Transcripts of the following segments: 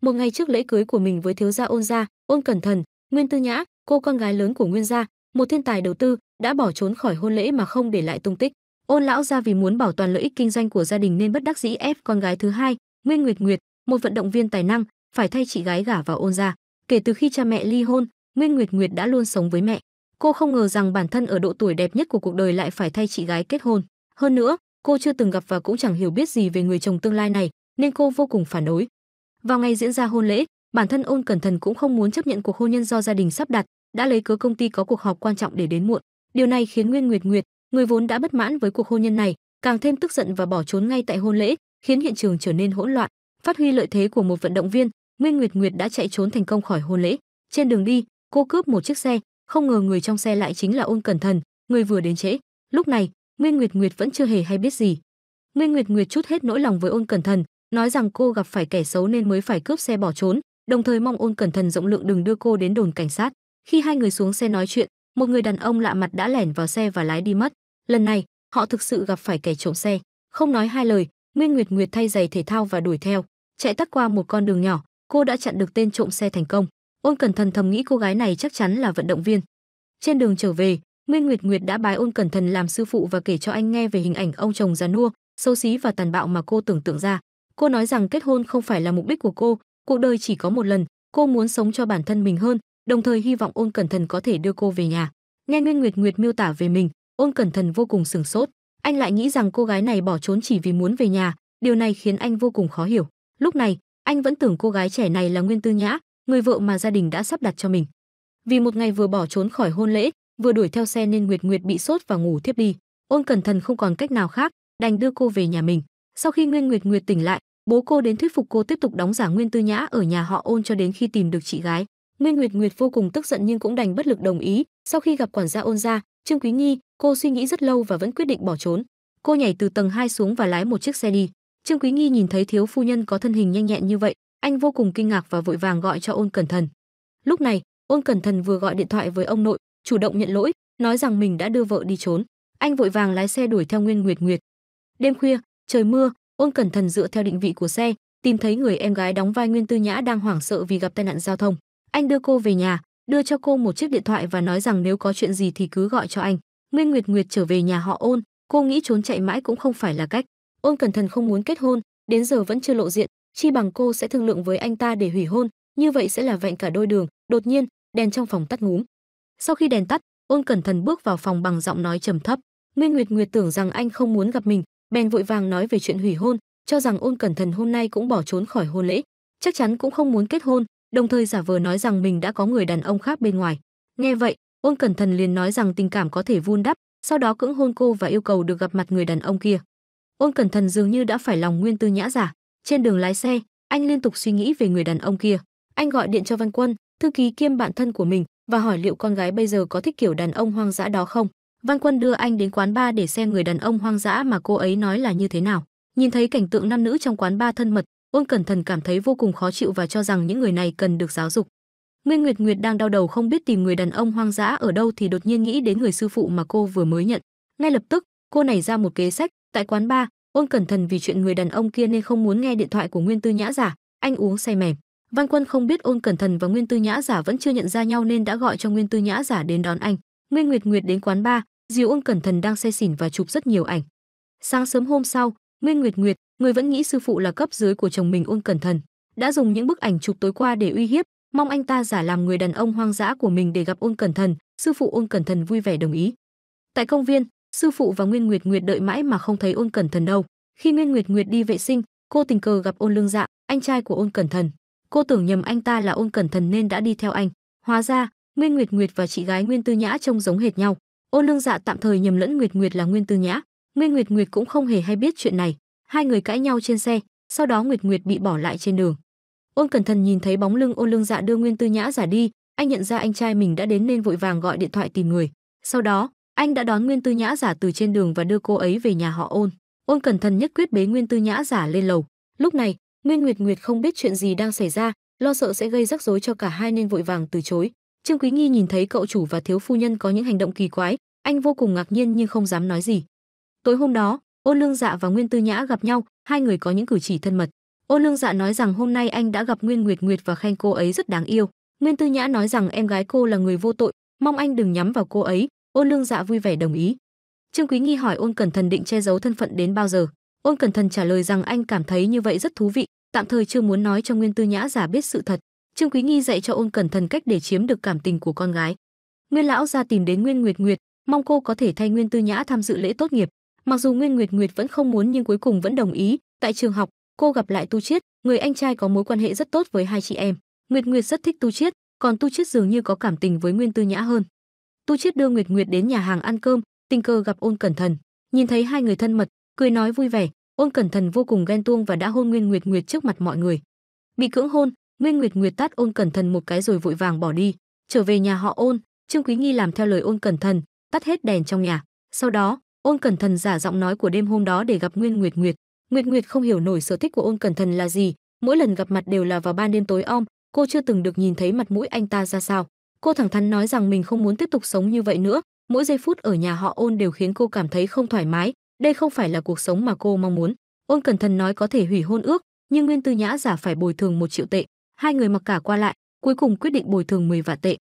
một ngày trước lễ cưới của mình với thiếu gia ôn gia ôn cẩn thần nguyên tư nhã cô con gái lớn của nguyên gia một thiên tài đầu tư đã bỏ trốn khỏi hôn lễ mà không để lại tung tích ôn lão gia vì muốn bảo toàn lợi ích kinh doanh của gia đình nên bất đắc dĩ ép con gái thứ hai nguyên nguyệt nguyệt một vận động viên tài năng phải thay chị gái gả vào ôn gia kể từ khi cha mẹ ly hôn nguyên nguyệt nguyệt đã luôn sống với mẹ cô không ngờ rằng bản thân ở độ tuổi đẹp nhất của cuộc đời lại phải thay chị gái kết hôn hơn nữa cô chưa từng gặp và cũng chẳng hiểu biết gì về người chồng tương lai này nên cô vô cùng phản đối vào ngày diễn ra hôn lễ, bản thân Ôn Cẩn Thần cũng không muốn chấp nhận cuộc hôn nhân do gia đình sắp đặt, đã lấy cớ công ty có cuộc họp quan trọng để đến muộn. Điều này khiến Nguyên Nguyệt Nguyệt, người vốn đã bất mãn với cuộc hôn nhân này, càng thêm tức giận và bỏ trốn ngay tại hôn lễ, khiến hiện trường trở nên hỗn loạn. Phát huy lợi thế của một vận động viên, Nguyên Nguyệt Nguyệt đã chạy trốn thành công khỏi hôn lễ. Trên đường đi, cô cướp một chiếc xe, không ngờ người trong xe lại chính là Ôn Cẩn Thần, người vừa đến trễ. Lúc này, Nguyên Nguyệt Nguyệt vẫn chưa hề hay biết gì. Nguyên Nguyệt Nguyệt chút hết nỗi lòng với Ôn Cẩn Thần, nói rằng cô gặp phải kẻ xấu nên mới phải cướp xe bỏ trốn, đồng thời mong ôn cẩn thận rộng lượng đừng đưa cô đến đồn cảnh sát. Khi hai người xuống xe nói chuyện, một người đàn ông lạ mặt đã lẻn vào xe và lái đi mất. Lần này, họ thực sự gặp phải kẻ trộm xe. Không nói hai lời, Nguyên Nguyệt Nguyệt thay giày thể thao và đuổi theo, chạy tắt qua một con đường nhỏ, cô đã chặn được tên trộm xe thành công. Ôn Cẩn Thần thầm nghĩ cô gái này chắc chắn là vận động viên. Trên đường trở về, Nguyên Nguyệt Nguyệt đã bái Ôn Cẩn Thần làm sư phụ và kể cho anh nghe về hình ảnh ông chồng già nua, xấu xí và tàn bạo mà cô tưởng tượng ra. Cô nói rằng kết hôn không phải là mục đích của cô, cuộc đời chỉ có một lần, cô muốn sống cho bản thân mình hơn, đồng thời hy vọng Ôn Cẩn thận có thể đưa cô về nhà. Nghe Nguyên Nguyệt Nguyệt miêu tả về mình, Ôn Cẩn thận vô cùng sửng sốt, anh lại nghĩ rằng cô gái này bỏ trốn chỉ vì muốn về nhà, điều này khiến anh vô cùng khó hiểu. Lúc này, anh vẫn tưởng cô gái trẻ này là Nguyên Tư Nhã, người vợ mà gia đình đã sắp đặt cho mình. Vì một ngày vừa bỏ trốn khỏi hôn lễ, vừa đuổi theo xe nên Nguyệt Nguyệt bị sốt và ngủ thiếp đi. Ôn Cẩn thận không còn cách nào khác, đành đưa cô về nhà mình. Sau khi Nguyên Nguyệt Nguyệt tỉnh lại, Bố cô đến thuyết phục cô tiếp tục đóng giả Nguyên Tư Nhã ở nhà họ Ôn cho đến khi tìm được chị gái. Nguyên Nguyệt Nguyệt vô cùng tức giận nhưng cũng đành bất lực đồng ý. Sau khi gặp quản gia Ôn gia, Trương Quý Nghi, cô suy nghĩ rất lâu và vẫn quyết định bỏ trốn. Cô nhảy từ tầng 2 xuống và lái một chiếc xe đi. Trương Quý Nghi nhìn thấy thiếu phu nhân có thân hình nhanh nhẹn như vậy, anh vô cùng kinh ngạc và vội vàng gọi cho Ôn Cẩn Thần. Lúc này, Ôn Cẩn Thần vừa gọi điện thoại với ông nội, chủ động nhận lỗi, nói rằng mình đã đưa vợ đi trốn. Anh vội vàng lái xe đuổi theo Nguyên Nguyệt Nguyệt. Đêm khuya, trời mưa, Ôn Cẩn Thần dựa theo định vị của xe, tìm thấy người em gái đóng vai Nguyên Tư Nhã đang hoảng sợ vì gặp tai nạn giao thông. Anh đưa cô về nhà, đưa cho cô một chiếc điện thoại và nói rằng nếu có chuyện gì thì cứ gọi cho anh. Nguyên Nguyệt Nguyệt trở về nhà họ Ôn, cô nghĩ trốn chạy mãi cũng không phải là cách. Ôn Cẩn Thần không muốn kết hôn, đến giờ vẫn chưa lộ diện, chi bằng cô sẽ thương lượng với anh ta để hủy hôn, như vậy sẽ là vẹn cả đôi đường. Đột nhiên, đèn trong phòng tắt ngúm. Sau khi đèn tắt, Ôn Cẩn Thần bước vào phòng bằng giọng nói trầm thấp. Nguyên Nguyệt Nguyệt tưởng rằng anh không muốn gặp mình, bèn vội vàng nói về chuyện hủy hôn, cho rằng Ôn Cẩn Thần hôm nay cũng bỏ trốn khỏi hôn lễ, chắc chắn cũng không muốn kết hôn, đồng thời giả vờ nói rằng mình đã có người đàn ông khác bên ngoài. Nghe vậy, Ôn Cẩn Thần liền nói rằng tình cảm có thể vun đắp, sau đó cưỡng hôn cô và yêu cầu được gặp mặt người đàn ông kia. Ôn Cẩn Thần dường như đã phải lòng Nguyên Tư Nhã giả, trên đường lái xe, anh liên tục suy nghĩ về người đàn ông kia. Anh gọi điện cho Văn Quân, thư ký kiêm bạn thân của mình và hỏi liệu con gái bây giờ có thích kiểu đàn ông hoang dã đó không. Văn Quân đưa anh đến quán bar để xem người đàn ông hoang dã mà cô ấy nói là như thế nào. Nhìn thấy cảnh tượng nam nữ trong quán bar thân mật, Ôn Cẩn Thần cảm thấy vô cùng khó chịu và cho rằng những người này cần được giáo dục. Nguyên Nguyệt Nguyệt đang đau đầu không biết tìm người đàn ông hoang dã ở đâu thì đột nhiên nghĩ đến người sư phụ mà cô vừa mới nhận. Ngay lập tức, cô nảy ra một kế sách, tại quán bar, Ôn Cẩn Thần vì chuyện người đàn ông kia nên không muốn nghe điện thoại của Nguyên Tư Nhã giả, anh uống say mềm. Văn Quân không biết Ôn Cẩn Thần và Nguyên Tư Nhã giả vẫn chưa nhận ra nhau nên đã gọi cho Nguyên Tư Nhã giả đến đón anh. Nguyên Nguyệt Nguyệt đến quán bar, Diêu Ưng cẩn thận đang say xỉn và chụp rất nhiều ảnh. Sáng sớm hôm sau, Nguyên Nguyệt Nguyệt, người vẫn nghĩ sư phụ là cấp dưới của chồng mình Ưng cẩn thận, đã dùng những bức ảnh chụp tối qua để uy hiếp, mong anh ta giả làm người đàn ông hoang dã của mình để gặp Ưng cẩn thận, sư phụ Ưng cẩn thận vui vẻ đồng ý. Tại công viên, sư phụ và Nguyên Nguyệt Nguyệt đợi mãi mà không thấy Ưng cẩn thận đâu. Khi Nguyên Nguyệt Nguyệt đi vệ sinh, cô tình cờ gặp Ôn Lương Dạ, anh trai của Ôn Cẩn Thần. Cô tưởng nhầm anh ta là Ôn Cẩn Thần nên đã đi theo anh. Hóa ra, Nguyên Nguyệt Nguyệt và chị gái Nguyên Tư Nhã trông giống hệt nhau. Ôn Lương Dạ tạm thời nhầm lẫn Nguyệt Nguyệt là Nguyên Tư Nhã, Nguyên Nguyệt Nguyệt cũng không hề hay biết chuyện này. Hai người cãi nhau trên xe, sau đó Nguyệt Nguyệt bị bỏ lại trên đường. Ôn Cẩn thận nhìn thấy bóng lưng Ôn Lương Dạ đưa Nguyên Tư Nhã giả đi, anh nhận ra anh trai mình đã đến nên vội vàng gọi điện thoại tìm người. Sau đó, anh đã đón Nguyên Tư Nhã giả từ trên đường và đưa cô ấy về nhà họ Ôn. Ôn Cẩn thận nhất quyết bế Nguyên Tư Nhã giả lên lầu. Lúc này, Nguyên Nguyệt Nguyệt không biết chuyện gì đang xảy ra, lo sợ sẽ gây rắc rối cho cả hai nên vội vàng từ chối. Trương Quý Nghi nhìn thấy cậu chủ và thiếu phu nhân có những hành động kỳ quái, anh vô cùng ngạc nhiên nhưng không dám nói gì. Tối hôm đó, Ôn Lương Dạ và Nguyên Tư Nhã gặp nhau, hai người có những cử chỉ thân mật. Ôn Lương Dạ nói rằng hôm nay anh đã gặp Nguyên Nguyệt Nguyệt và khen cô ấy rất đáng yêu. Nguyên Tư Nhã nói rằng em gái cô là người vô tội, mong anh đừng nhắm vào cô ấy. Ôn Lương Dạ vui vẻ đồng ý. Trương Quý Nghi hỏi Ôn Cẩn Thần định che giấu thân phận đến bao giờ. Ôn Cẩn Thần trả lời rằng anh cảm thấy như vậy rất thú vị, tạm thời chưa muốn nói cho Nguyên Tư Nhã giả biết sự thật. Trương Quý Nghi dạy cho Ôn Cẩn Thần cách để chiếm được cảm tình của con gái. Nguyên lão gia tìm đến Nguyên Nguyệt Nguyệt, mong cô có thể thay Nguyên Tư Nhã tham dự lễ tốt nghiệp. Mặc dù Nguyên Nguyệt Nguyệt vẫn không muốn nhưng cuối cùng vẫn đồng ý. Tại trường học, cô gặp lại Tu Chiết, người anh trai có mối quan hệ rất tốt với hai chị em. Nguyệt Nguyệt rất thích Tu Chiết, còn Tu Chiết dường như có cảm tình với Nguyên Tư Nhã hơn. Tu Chiết đưa Nguyệt Nguyệt đến nhà hàng ăn cơm, tình cờ gặp Ôn Cẩn Thần, nhìn thấy hai người thân mật, cười nói vui vẻ, Ôn Cẩn Thần vô cùng ghen tuông và đã hôn Nguyên Nguyệt Nguyệt trước mặt mọi người. Bị cưỡng hôn, Nguyên Nguyệt Nguyệt tát Ôn Cẩn thận một cái rồi vội vàng bỏ đi, trở về nhà họ Ôn, Trương Quý Nghi làm theo lời Ôn Cẩn thận, tắt hết đèn trong nhà. Sau đó, Ôn Cẩn thận giả giọng nói của đêm hôm đó để gặp Nguyên Nguyệt Nguyệt. Nguyệt Nguyệt không hiểu nổi sở thích của Ôn Cẩn thận là gì, mỗi lần gặp mặt đều là vào ban đêm tối om, cô chưa từng được nhìn thấy mặt mũi anh ta ra sao. Cô thẳng thắn nói rằng mình không muốn tiếp tục sống như vậy nữa, mỗi giây phút ở nhà họ Ôn đều khiến cô cảm thấy không thoải mái, đây không phải là cuộc sống mà cô mong muốn. Ôn Cẩn thận nói có thể hủy hôn ước, nhưng Nguyên Tư Nhã giả phải bồi thường một triệu tệ hai người mặc cả qua lại, cuối cùng quyết định bồi thường 10 vạn tệ.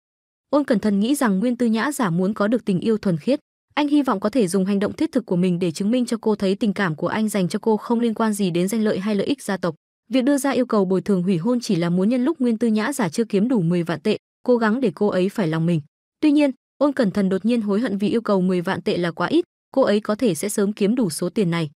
Ôn Cẩn Thần nghĩ rằng Nguyên Tư Nhã giả muốn có được tình yêu thuần khiết, anh hy vọng có thể dùng hành động thiết thực của mình để chứng minh cho cô thấy tình cảm của anh dành cho cô không liên quan gì đến danh lợi hay lợi ích gia tộc. Việc đưa ra yêu cầu bồi thường hủy hôn chỉ là muốn nhân lúc Nguyên Tư Nhã giả chưa kiếm đủ 10 vạn tệ, cố gắng để cô ấy phải lòng mình. Tuy nhiên, Ôn Cẩn Thần đột nhiên hối hận vì yêu cầu 10 vạn tệ là quá ít, cô ấy có thể sẽ sớm kiếm đủ số tiền này.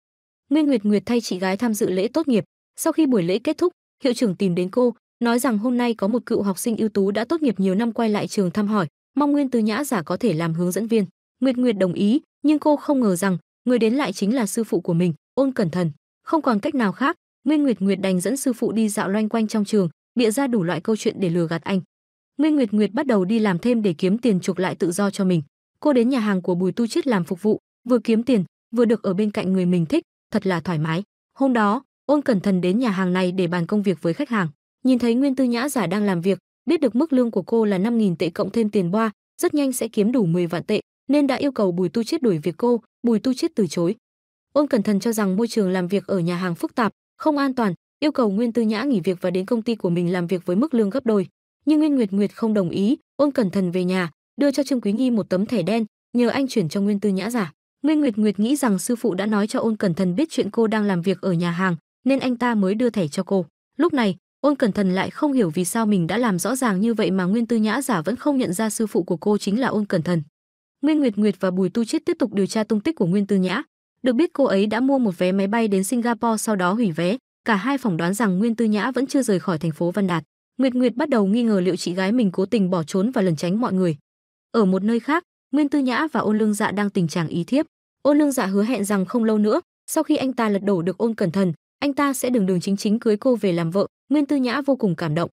Nguyên Nguyệt Nguyệt thay chị gái tham dự lễ tốt nghiệp, sau khi buổi lễ kết thúc, hiệu trưởng tìm đến cô, nói rằng hôm nay có một cựu học sinh ưu tú đã tốt nghiệp nhiều năm quay lại trường thăm hỏi, mong Nguyên Tứ Nhã giả có thể làm hướng dẫn viên. Nguyệt Nguyệt đồng ý, nhưng cô không ngờ rằng người đến lại chính là sư phụ của mình, Ôn Cẩn Thần. Không còn cách nào khác, Nguyên Nguyệt Nguyệt đành dẫn sư phụ đi dạo loanh quanh trong trường, bịa ra đủ loại câu chuyện để lừa gạt anh. Nguyên Nguyệt Nguyệt bắt đầu đi làm thêm để kiếm tiền trục lại tự do cho mình. Cô đến nhà hàng của Bùi Tu Chiết làm phục vụ, vừa kiếm tiền, vừa được ở bên cạnh người mình thích, thật là thoải mái. Hôm đó, Ôn Cẩn Thần đến nhà hàng này để bàn công việc với khách hàng. Nhìn thấy Nguyên Tư Nhã giả đang làm việc, biết được mức lương của cô là 5000 tệ cộng thêm tiền boa, rất nhanh sẽ kiếm đủ 10 vạn tệ, nên đã yêu cầu Bùi Tu Chiết đuổi việc cô, Bùi Tu Chiết từ chối. Ôn Cẩn thận cho rằng môi trường làm việc ở nhà hàng phức tạp, không an toàn, yêu cầu Nguyên Tư Nhã nghỉ việc và đến công ty của mình làm việc với mức lương gấp đôi. Nhưng Nguyên Nguyệt Nguyệt không đồng ý, Ôn Cẩn thận về nhà, đưa cho Trương Quý Nghi một tấm thẻ đen, nhờ anh chuyển cho Nguyên Tư Nhã giả. Nguyên Nguyệt Nguyệt nghĩ rằng sư phụ đã nói cho Ôn Cẩn thận biết chuyện cô đang làm việc ở nhà hàng, nên anh ta mới đưa thẻ cho cô. Lúc này, ôn cẩn thần lại không hiểu vì sao mình đã làm rõ ràng như vậy mà nguyên tư nhã giả vẫn không nhận ra sư phụ của cô chính là ôn cẩn thần nguyên nguyệt nguyệt và bùi tu chiết tiếp tục điều tra tung tích của nguyên tư nhã được biết cô ấy đã mua một vé máy bay đến singapore sau đó hủy vé cả hai phỏng đoán rằng nguyên tư nhã vẫn chưa rời khỏi thành phố văn đạt nguyệt nguyệt bắt đầu nghi ngờ liệu chị gái mình cố tình bỏ trốn và lẩn tránh mọi người ở một nơi khác nguyên tư nhã và ôn lương dạ đang tình trạng ý thiếp ôn lương dạ hứa hẹn rằng không lâu nữa sau khi anh ta lật đổ được ôn cẩn thần anh ta sẽ đường đường chính chính cưới cô về làm vợ Nguyên Tư Nhã vô cùng cảm động.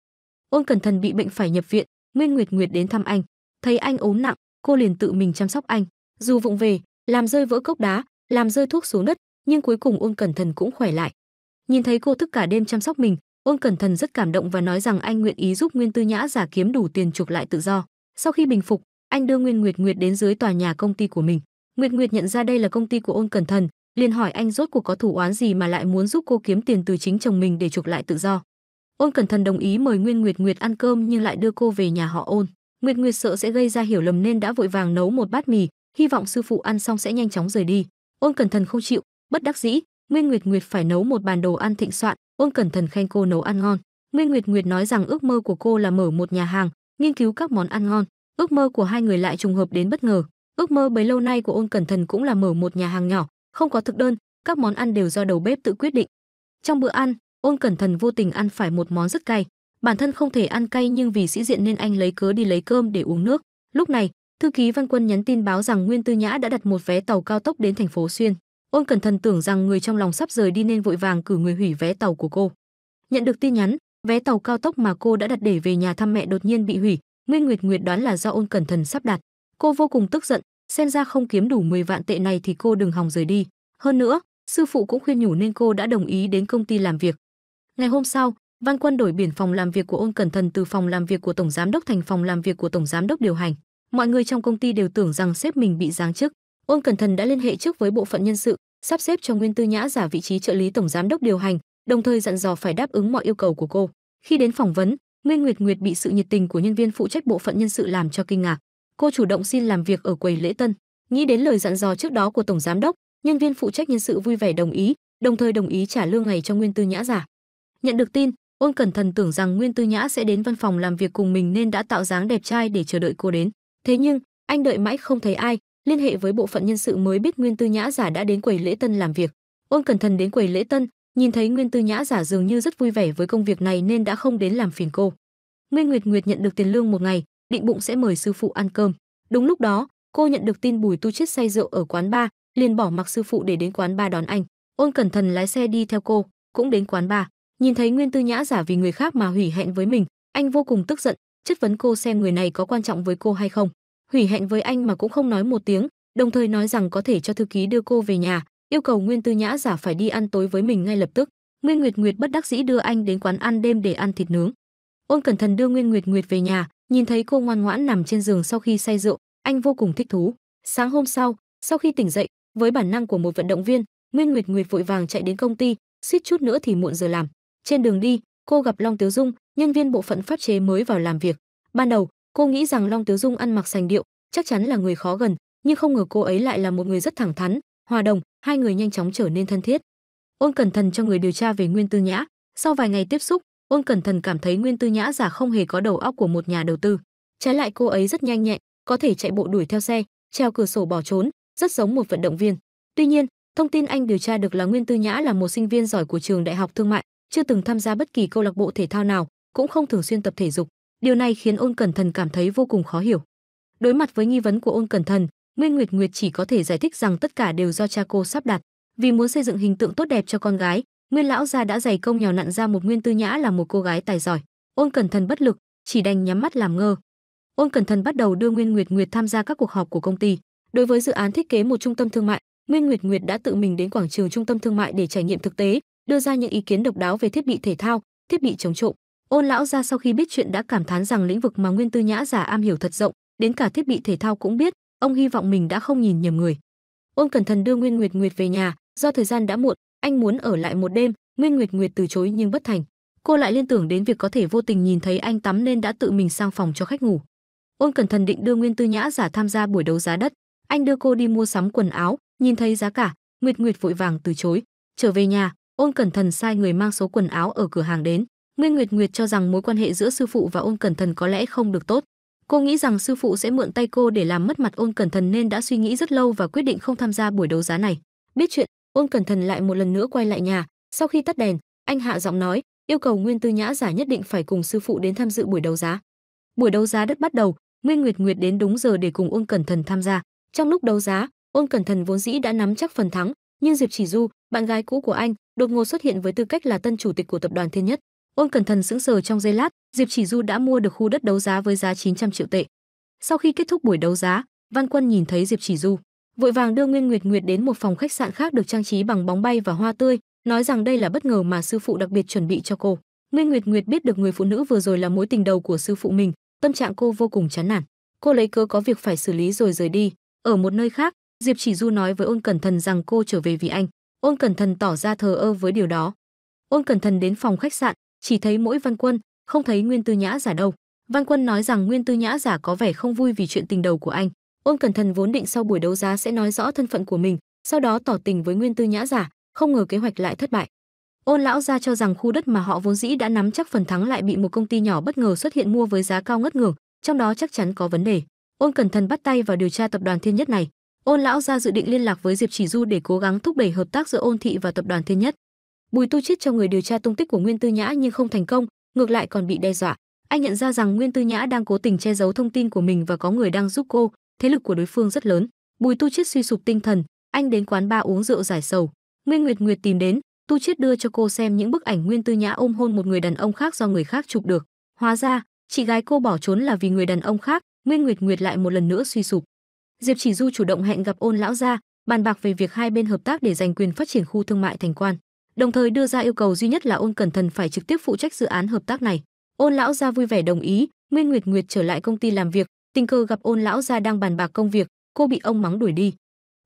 Ôn Cẩn Thần bị bệnh phải nhập viện, Nguyên Nguyệt Nguyệt đến thăm anh, thấy anh ốm nặng, cô liền tự mình chăm sóc anh, dù vụng về, làm rơi vỡ cốc đá, làm rơi thuốc xuống đất, nhưng cuối cùng Ôn Cẩn Thần cũng khỏe lại. Nhìn thấy cô thức cả đêm chăm sóc mình, Ôn Cẩn Thần rất cảm động và nói rằng anh nguyện ý giúp Nguyên Tư Nhã giả kiếm đủ tiền chuộc lại tự do. Sau khi bình phục, anh đưa Nguyên Nguyệt Nguyệt đến dưới tòa nhà công ty của mình. Nguyệt Nguyệt nhận ra đây là công ty của Ôn Cẩn Thần, liền hỏi anh rốt cuộc có thủ oán gì mà lại muốn giúp cô kiếm tiền từ chính chồng mình để chuộc lại tự do. Ôn Cẩn Thần đồng ý mời Nguyên Nguyệt Nguyệt ăn cơm nhưng lại đưa cô về nhà họ Ôn. Nguyệt Nguyệt sợ sẽ gây ra hiểu lầm nên đã vội vàng nấu một bát mì, hy vọng sư phụ ăn xong sẽ nhanh chóng rời đi. Ôn Cẩn Thần không chịu, bất đắc dĩ, Nguyên Nguyệt Nguyệt phải nấu một bàn đồ ăn thịnh soạn, Ôn Cẩn Thần khen cô nấu ăn ngon. Nguyên Nguyệt Nguyệt nói rằng ước mơ của cô là mở một nhà hàng, nghiên cứu các món ăn ngon. Ước mơ của hai người lại trùng hợp đến bất ngờ. Ước mơ bấy lâu nay của Ôn Cẩn Thần cũng là mở một nhà hàng nhỏ, không có thực đơn, các món ăn đều do đầu bếp tự quyết định. Trong bữa ăn, Ôn Cẩn Thần vô tình ăn phải một món rất cay, bản thân không thể ăn cay nhưng vì sĩ diện nên anh lấy cớ đi lấy cơm để uống nước. Lúc này, thư ký Văn Quân nhắn tin báo rằng Nguyên Tư Nhã đã đặt một vé tàu cao tốc đến thành phố Xuyên. Ôn Cẩn Thần tưởng rằng người trong lòng sắp rời đi nên vội vàng cử người hủy vé tàu của cô. Nhận được tin nhắn, vé tàu cao tốc mà cô đã đặt để về nhà thăm mẹ đột nhiên bị hủy, Nguyên Nguyệt Nguyệt đoán là do Ôn Cẩn Thần sắp đặt. Cô vô cùng tức giận, xem ra không kiếm đủ 10 vạn tệ này thì cô đừng hòng rời đi. Hơn nữa, sư phụ cũng khuyên nhủ nên cô đã đồng ý đến công ty làm việc. Ngày hôm sau, Văn Quân đổi biển phòng làm việc của Ôn Cẩn Thần từ phòng làm việc của tổng giám đốc thành phòng làm việc của tổng giám đốc điều hành. Mọi người trong công ty đều tưởng rằng sếp mình bị giáng chức. Ôn Cẩn Thần đã liên hệ trước với bộ phận nhân sự, sắp xếp cho Nguyên Tư Nhã giả vị trí trợ lý tổng giám đốc điều hành, đồng thời dặn dò phải đáp ứng mọi yêu cầu của cô. Khi đến phỏng vấn, Nguyên Nguyệt Nguyệt bị sự nhiệt tình của nhân viên phụ trách bộ phận nhân sự làm cho kinh ngạc. Cô chủ động xin làm việc ở quầy lễ tân, nghĩ đến lời dặn dò trước đó của tổng giám đốc, nhân viên phụ trách nhân sự vui vẻ đồng ý, đồng thời đồng ý trả lương ngày cho Nguyên Tư Nhã giả. Nhận được tin, Ôn Cẩn Thần tưởng rằng Nguyên Tư Nhã sẽ đến văn phòng làm việc cùng mình nên đã tạo dáng đẹp trai để chờ đợi cô đến. Thế nhưng, anh đợi mãi không thấy ai, liên hệ với bộ phận nhân sự mới biết Nguyên Tư Nhã giả đã đến quầy lễ tân làm việc. Ôn Cẩn Thần đến quầy lễ tân, nhìn thấy Nguyên Tư Nhã giả dường như rất vui vẻ với công việc này nên đã không đến làm phiền cô. Nguyên Nguyệt Nguyệt nhận được tiền lương một ngày, định bụng sẽ mời sư phụ ăn cơm. Đúng lúc đó, cô nhận được tin Bùi Tu chết say rượu ở quán bar, liền bỏ mặc sư phụ để đến quán bar đón anh. Ôn Cẩn Thần lái xe đi theo cô, cũng đến quán bar. Nhìn thấy Nguyên Tư Nhã giả vì người khác mà hủy hẹn với mình, anh vô cùng tức giận, chất vấn cô xem người này có quan trọng với cô hay không. Hủy hẹn với anh mà cũng không nói một tiếng, đồng thời nói rằng có thể cho thư ký đưa cô về nhà, yêu cầu Nguyên Tư Nhã giả phải đi ăn tối với mình ngay lập tức. Nguyên Nguyệt Nguyệt bất đắc dĩ đưa anh đến quán ăn đêm để ăn thịt nướng. Ôn Cẩn thận đưa Nguyên Nguyệt Nguyệt về nhà, nhìn thấy cô ngoan ngoãn nằm trên giường sau khi say rượu, anh vô cùng thích thú. Sáng hôm sau, sau khi tỉnh dậy, với bản năng của một vận động viên, Nguyên Nguyệt Nguyệt vội vàng chạy đến công ty, suýt chút nữa thì muộn giờ làm. Trên đường đi, cô gặp Long Tiếu Dung, nhân viên bộ phận pháp chế mới vào làm việc. Ban đầu, cô nghĩ rằng Long Tiếu Dung ăn mặc sành điệu, chắc chắn là người khó gần, nhưng không ngờ cô ấy lại là một người rất thẳng thắn, hòa đồng, hai người nhanh chóng trở nên thân thiết. Ôn Cẩn Thần cho người điều tra về Nguyên Tư Nhã, sau vài ngày tiếp xúc, Ôn Cẩn Thần cảm thấy Nguyên Tư Nhã giả không hề có đầu óc của một nhà đầu tư. Trái lại cô ấy rất nhanh nhẹn, có thể chạy bộ đuổi theo xe, treo cửa sổ bỏ trốn, rất giống một vận động viên. Tuy nhiên, thông tin anh điều tra được là Nguyên Tư Nhã là một sinh viên giỏi của trường Đại học Thương mại, chưa từng tham gia bất kỳ câu lạc bộ thể thao nào, cũng không thường xuyên tập thể dục. Điều này khiến Ôn Cẩn Thần cảm thấy vô cùng khó hiểu. Đối mặt với nghi vấn của Ôn Cẩn Thần, Nguyên Nguyệt Nguyệt chỉ có thể giải thích rằng tất cả đều do cha cô sắp đặt, vì muốn xây dựng hình tượng tốt đẹp cho con gái, Nguyên lão gia đã dày công nhào nặn ra một Nguyên Tư Nhã là một cô gái tài giỏi. Ôn Cẩn Thần bất lực, chỉ đành nhắm mắt làm ngơ. Ôn Cẩn Thần bắt đầu đưa Nguyên Nguyệt Nguyệt tham gia các cuộc họp của công ty. Đối với dự án thiết kế một trung tâm thương mại, Nguyên Nguyệt Nguyệt đã tự mình đến quảng trường trung tâm thương mại để trải nghiệm thực tế, đưa ra những ý kiến độc đáo về thiết bị thể thao, thiết bị chống trộm. Ôn lão gia sau khi biết chuyện đã cảm thán rằng lĩnh vực mà Nguyên Tư Nhã giả am hiểu thật rộng, đến cả thiết bị thể thao cũng biết, ông hy vọng mình đã không nhìn nhầm người. Ôn Cẩn thận đưa Nguyên Nguyệt Nguyệt về nhà, do thời gian đã muộn, anh muốn ở lại một đêm, Nguyên Nguyệt Nguyệt từ chối nhưng bất thành. Cô lại liên tưởng đến việc có thể vô tình nhìn thấy anh tắm nên đã tự mình sang phòng cho khách ngủ. Ôn Cẩn thận định đưa Nguyên Tư Nhã giả tham gia buổi đấu giá đất, anh đưa cô đi mua sắm quần áo, nhìn thấy giá cả, Nguyệt Nguyệt vội vàng từ chối. Trở về nhà, Ôn Cẩn Thần sai người mang số quần áo ở cửa hàng đến. Nguyên Nguyệt Nguyệt cho rằng mối quan hệ giữa sư phụ và Ôn Cẩn Thần có lẽ không được tốt. Cô nghĩ rằng sư phụ sẽ mượn tay cô để làm mất mặt Ôn Cẩn Thần nên đã suy nghĩ rất lâu và quyết định không tham gia buổi đấu giá này. Biết chuyện, Ôn Cẩn Thần lại một lần nữa quay lại nhà, sau khi tắt đèn, anh hạ giọng nói, yêu cầu Nguyên Tư Nhã giả nhất định phải cùng sư phụ đến tham dự buổi đấu giá. Buổi đấu giá đất bắt đầu, Nguyên Nguyệt Nguyệt đến đúng giờ để cùng Ôn Cẩn Thần tham gia. Trong lúc đấu giá, Ôn Cẩn Thần vốn dĩ đã nắm chắc phần thắng, nhưng diệp chỉ du bạn gái cũ của anh đột ngột xuất hiện với tư cách là tân chủ tịch của tập đoàn thiên nhất ôn cẩn thận sững sờ trong giây lát diệp chỉ du đã mua được khu đất đấu giá với giá 900 triệu tệ sau khi kết thúc buổi đấu giá văn quân nhìn thấy diệp chỉ du vội vàng đưa nguyên nguyệt nguyệt đến một phòng khách sạn khác được trang trí bằng bóng bay và hoa tươi nói rằng đây là bất ngờ mà sư phụ đặc biệt chuẩn bị cho cô nguyên nguyệt nguyệt biết được người phụ nữ vừa rồi là mối tình đầu của sư phụ mình tâm trạng cô vô cùng chán nản cô lấy cớ có việc phải xử lý rồi rời đi ở một nơi khác Diệp Chỉ Du nói với Ôn Cẩn Thần rằng cô trở về vì anh. Ôn Cẩn Thần tỏ ra thờ ơ với điều đó. Ôn Cẩn Thần đến phòng khách sạn, chỉ thấy mỗi Văn Quân, không thấy Nguyên Tư Nhã giả đâu. Văn Quân nói rằng Nguyên Tư Nhã giả có vẻ không vui vì chuyện tình đầu của anh. Ôn Cẩn Thần vốn định sau buổi đấu giá sẽ nói rõ thân phận của mình, sau đó tỏ tình với Nguyên Tư Nhã giả, không ngờ kế hoạch lại thất bại. Ôn lão gia cho rằng khu đất mà họ vốn dĩ đã nắm chắc phần thắng lại bị một công ty nhỏ bất ngờ xuất hiện mua với giá cao ngất ngưởng, trong đó chắc chắn có vấn đề. Ôn Cẩn Thần bắt tay vào điều tra tập đoàn Thiên Nhất này, Ôn lão gia dự định liên lạc với Diệp Chỉ Du để cố gắng thúc đẩy hợp tác giữa Ôn thị và tập đoàn Thiên Nhất. Bùi Tu Chiết cho người điều tra tung tích của Nguyên Tư Nhã nhưng không thành công, ngược lại còn bị đe dọa. Anh nhận ra rằng Nguyên Tư Nhã đang cố tình che giấu thông tin của mình và có người đang giúp cô, thế lực của đối phương rất lớn. Bùi Tu Chiết suy sụp tinh thần, anh đến quán ba uống rượu giải sầu. Nguyên Nguyệt Nguyệt tìm đến, Tu Chiết đưa cho cô xem những bức ảnh Nguyên Tư Nhã ôm hôn một người đàn ông khác do người khác chụp được. Hóa ra, chị gái cô bỏ trốn là vì người đàn ông khác, Nguyên Nguyệt Nguyệt lại một lần nữa suy sụp. Diệp Chỉ Du chủ động hẹn gặp Ôn lão gia, bàn bạc về việc hai bên hợp tác để giành quyền phát triển khu thương mại thành quan, đồng thời đưa ra yêu cầu duy nhất là Ôn Cẩn Thần phải trực tiếp phụ trách dự án hợp tác này. Ôn lão gia vui vẻ đồng ý, Nguyên Nguyệt Nguyệt trở lại công ty làm việc, tình cờ gặp Ôn lão gia đang bàn bạc công việc, cô bị ông mắng đuổi đi.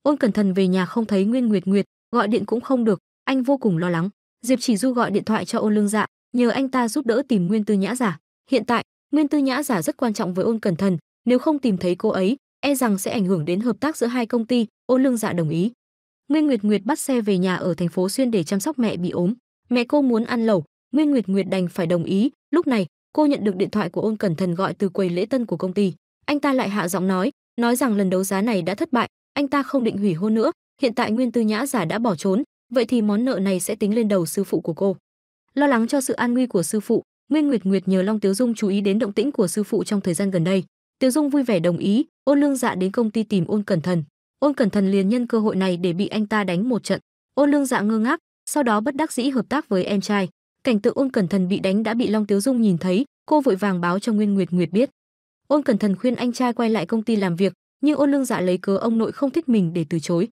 Ôn Cẩn Thần về nhà không thấy Nguyên Nguyệt Nguyệt, gọi điện cũng không được, anh vô cùng lo lắng. Diệp Chỉ Du gọi điện thoại cho Ôn Lương Dạ, nhờ anh ta giúp đỡ tìm Nguyên Tư Nhã giả. Hiện tại, Nguyên Tư Nhã giả rất quan trọng với Ôn Cẩn Thần, nếu không tìm thấy cô ấy, e rằng sẽ ảnh hưởng đến hợp tác giữa hai công ty, Ôn Lương Dạ đồng ý. Nguyên Nguyệt Nguyệt bắt xe về nhà ở thành phố Xuyên để chăm sóc mẹ bị ốm. Mẹ cô muốn ăn lẩu, Nguyên Nguyệt Nguyệt đành phải đồng ý. Lúc này, cô nhận được điện thoại của Ôn Cẩn Thần gọi từ quầy lễ tân của công ty. Anh ta lại hạ giọng nói, nói rằng lần đấu giá này đã thất bại, anh ta không định hủy hôn nữa, hiện tại Nguyên Tư Nhã giả đã bỏ trốn, vậy thì món nợ này sẽ tính lên đầu sư phụ của cô. Lo lắng cho sự an nguy của sư phụ, Nguyên Nguyệt Nguyệt nhờ Long Tiếu Dung chú ý đến động tĩnh của sư phụ trong thời gian gần đây. Tiêu Dung vui vẻ đồng ý, Ôn Lương Dạ đến công ty tìm Ôn Cẩn Thần. Ôn Cẩn Thần liền nhân cơ hội này để bị anh ta đánh một trận. Ôn Lương Dạ ngơ ngác, sau đó bất đắc dĩ hợp tác với em trai. Cảnh tượng Ôn Cẩn Thần bị đánh đã bị Long Tiếu Dung nhìn thấy, cô vội vàng báo cho Nguyên Nguyệt Nguyệt biết. Ôn Cẩn Thần khuyên anh trai quay lại công ty làm việc, nhưng Ôn Lương Dạ lấy cớ ông nội không thích mình để từ chối.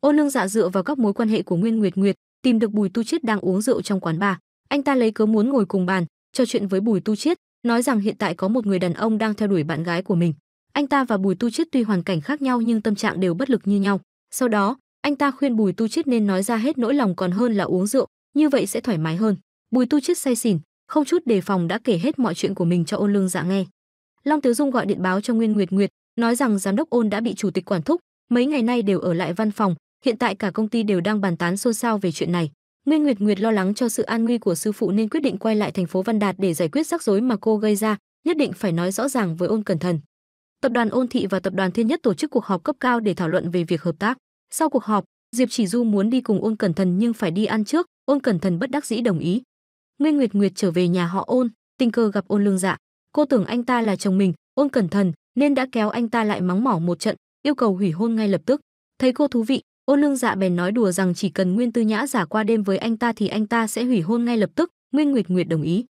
Ôn Lương Dạ dựa vào các mối quan hệ của Nguyên Nguyệt Nguyệt, tìm được Bùi Tu Chiết đang uống rượu trong quán bar. Anh ta lấy cớ muốn ngồi cùng bàn, trò chuyện với Bùi Tu Chiết, nói rằng hiện tại có một người đàn ông đang theo đuổi bạn gái của mình. Anh ta và Bùi Tu Chiết tuy hoàn cảnh khác nhau nhưng tâm trạng đều bất lực như nhau. Sau đó, anh ta khuyên Bùi Tu Chiết nên nói ra hết nỗi lòng còn hơn là uống rượu, như vậy sẽ thoải mái hơn. Bùi Tu Chiết say xỉn, không chút đề phòng đã kể hết mọi chuyện của mình cho Ôn Lương Dạ nghe. Long Tiếu Dung gọi điện báo cho Nguyên Nguyệt Nguyệt, nói rằng giám đốc Ôn đã bị chủ tịch quản thúc, mấy ngày nay đều ở lại văn phòng, hiện tại cả công ty đều đang bàn tán xôn xao về chuyện này. Nguyên Nguyệt Nguyệt lo lắng cho sự an nguy của sư phụ nên quyết định quay lại thành phố Văn Đạt để giải quyết rắc rối mà cô gây ra, nhất định phải nói rõ ràng với Ôn Cẩn Thần. Tập đoàn Ôn Thị và tập đoàn Thiên Nhất tổ chức cuộc họp cấp cao để thảo luận về việc hợp tác. Sau cuộc họp, Diệp Chỉ Du muốn đi cùng Ôn Cẩn Thần nhưng phải đi ăn trước, Ôn Cẩn Thần bất đắc dĩ đồng ý. Nguyên Nguyệt Nguyệt trở về nhà họ Ôn, tình cờ gặp Ôn Lương Dạ. Cô tưởng anh ta là chồng mình, Ôn Cẩn Thần, nên đã kéo anh ta lại mắng mỏ một trận, yêu cầu hủy hôn ngay lập tức. Thấy cô thú vị, Ô Lương Dạ bèn nói đùa rằng chỉ cần Nguyên Tư Nhã giả qua đêm với anh ta thì anh ta sẽ hủy hôn ngay lập tức, Nguyên Nguyệt Nguyệt đồng ý.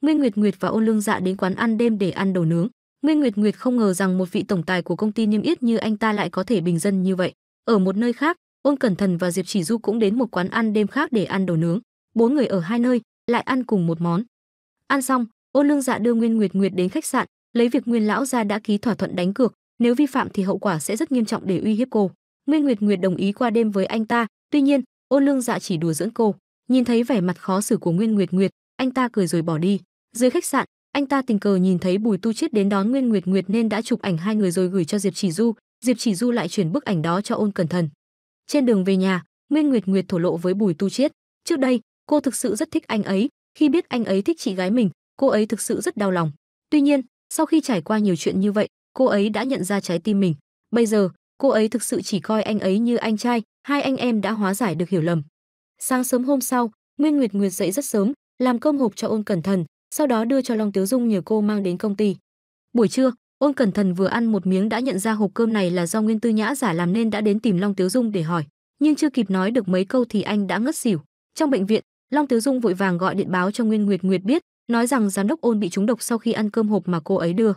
Nguyên Nguyệt Nguyệt và Ô Lương Dạ đến quán ăn đêm để ăn đồ nướng. Nguyên Nguyệt Nguyệt không ngờ rằng một vị tổng tài của công ty niêm yết như anh ta lại có thể bình dân như vậy. Ở một nơi khác, Ôn Cẩn Thần và Diệp Chỉ Du cũng đến một quán ăn đêm khác để ăn đồ nướng. Bốn người ở hai nơi, lại ăn cùng một món. Ăn xong, Ôn Lương Dạ đưa Nguyên Nguyệt Nguyệt đến khách sạn, lấy việc Nguyên lão gia đã ký thỏa thuận đánh cược, nếu vi phạm thì hậu quả sẽ rất nghiêm trọng để uy hiếp cô. Nguyên Nguyệt Nguyệt đồng ý qua đêm với anh ta, tuy nhiên, Ôn Lương Dạ chỉ đùa giỡn cô. Nhìn thấy vẻ mặt khó xử của Nguyên Nguyệt Nguyệt, anh ta cười rồi bỏ đi. Dưới khách sạn, anh ta tình cờ nhìn thấy Bùi Tu Chiết đến đón Nguyên Nguyệt Nguyệt nên đã chụp ảnh hai người rồi gửi cho Diệp Chỉ Du, Diệp Chỉ Du lại chuyển bức ảnh đó cho Ôn Cẩn Thần. Trên đường về nhà, Nguyên Nguyệt Nguyệt thổ lộ với Bùi Tu Chiết, trước đây, cô thực sự rất thích anh ấy, khi biết anh ấy thích chị gái mình, cô ấy thực sự rất đau lòng. Tuy nhiên, sau khi trải qua nhiều chuyện như vậy, cô ấy đã nhận ra trái tim mình. Bây giờ, cô ấy thực sự chỉ coi anh ấy như anh trai hai anh em đã hóa giải được hiểu lầm sáng sớm hôm sau nguyên nguyệt nguyệt dậy rất sớm làm cơm hộp cho ôn cẩn thần sau đó đưa cho long tiếu dung nhờ cô mang đến công ty buổi trưa ôn cẩn thần vừa ăn một miếng đã nhận ra hộp cơm này là do nguyên tư nhã giả làm nên đã đến tìm long tiếu dung để hỏi nhưng chưa kịp nói được mấy câu thì anh đã ngất xỉu trong bệnh viện long tiếu dung vội vàng gọi điện báo cho nguyên nguyệt nguyệt biết nói rằng giám đốc ôn bị trúng độc sau khi ăn cơm hộp mà cô ấy đưa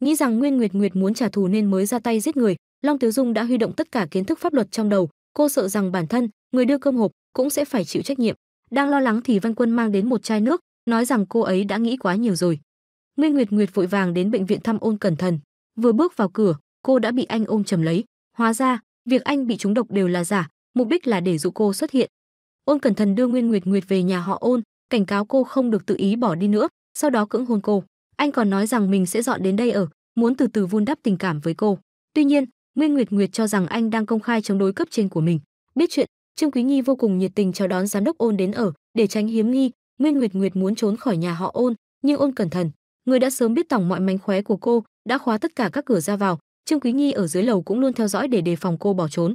nghĩ rằng nguyên nguyệt nguyệt muốn trả thù nên mới ra tay giết người Long Tiếu Dung đã huy động tất cả kiến thức pháp luật trong đầu, cô sợ rằng bản thân, người đưa cơm hộp cũng sẽ phải chịu trách nhiệm. Đang lo lắng thì Văn Quân mang đến một chai nước, nói rằng cô ấy đã nghĩ quá nhiều rồi. Nguyên Nguyệt Nguyệt vội vàng đến bệnh viện thăm Ôn Cẩn Thần, vừa bước vào cửa, cô đã bị anh ôm chầm lấy. Hóa ra, việc anh bị trúng độc đều là giả, mục đích là để dụ cô xuất hiện. Ôn Cẩn Thần đưa Nguyên Nguyệt Nguyệt về nhà họ Ôn, cảnh cáo cô không được tự ý bỏ đi nữa, sau đó cưỡng hôn cô. Anh còn nói rằng mình sẽ dọn đến đây ở, muốn từ từ vun đắp tình cảm với cô. Tuy nhiên, Nguyên Nguyệt Nguyệt cho rằng anh đang công khai chống đối cấp trên của mình. Biết chuyện, Trương Quý Nhi vô cùng nhiệt tình chào đón giám đốc Ôn đến ở, để tránh hiếm nghi, Nguyên Nguyệt Nguyệt muốn trốn khỏi nhà họ Ôn, nhưng Ôn cẩn thận, người đã sớm biết tổng mọi mánh khóe của cô, đã khóa tất cả các cửa ra vào, Trương Quý Nhi ở dưới lầu cũng luôn theo dõi để đề phòng cô bỏ trốn.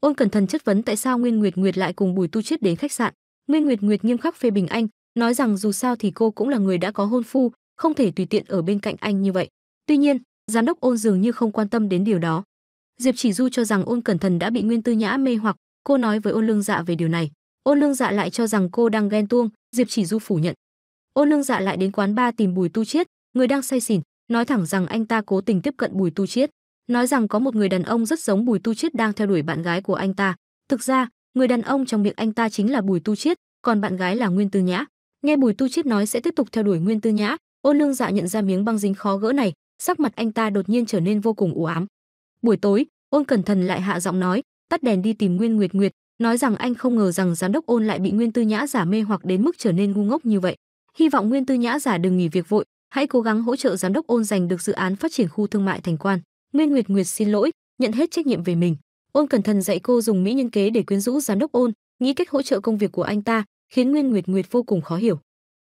Ôn cẩn thận chất vấn tại sao Nguyên Nguyệt Nguyệt lại cùng Bùi Tu Chiết đến khách sạn. Nguyên Nguyệt Nguyệt nghiêm khắc phê bình anh, nói rằng dù sao thì cô cũng là người đã có hôn phu, không thể tùy tiện ở bên cạnh anh như vậy. Tuy nhiên, giám đốc Ôn dường như không quan tâm đến điều đó diệp chỉ du cho rằng ôn cẩn thần đã bị nguyên tư nhã mê hoặc cô nói với ôn lương dạ về điều này ôn lương dạ lại cho rằng cô đang ghen tuông diệp chỉ du phủ nhận ôn lương dạ lại đến quán ba tìm bùi tu chiết người đang say xỉn nói thẳng rằng anh ta cố tình tiếp cận bùi tu chiết nói rằng có một người đàn ông rất giống bùi tu chiết đang theo đuổi bạn gái của anh ta thực ra người đàn ông trong miệng anh ta chính là bùi tu chiết còn bạn gái là nguyên tư nhã nghe bùi tu chiết nói sẽ tiếp tục theo đuổi nguyên tư nhã ôn lương dạ nhận ra miếng băng dính khó gỡ này sắc mặt anh ta đột nhiên trở nên vô cùng u ám Buổi tối, Ôn Cẩn Thần lại hạ giọng nói, tắt đèn đi tìm Nguyên Nguyệt Nguyệt, nói rằng anh không ngờ rằng giám đốc Ôn lại bị Nguyên Tư Nhã giả mê hoặc đến mức trở nên ngu ngốc như vậy. Hy vọng Nguyên Tư Nhã giả đừng nghỉ việc vội, hãy cố gắng hỗ trợ giám đốc Ôn giành được dự án phát triển khu thương mại thành quan. Nguyên Nguyệt Nguyệt xin lỗi, nhận hết trách nhiệm về mình. Ôn Cẩn Thần dạy cô dùng mỹ nhân kế để quyến rũ giám đốc Ôn, nghĩ cách hỗ trợ công việc của anh ta, khiến Nguyên Nguyệt Nguyệt vô cùng khó hiểu.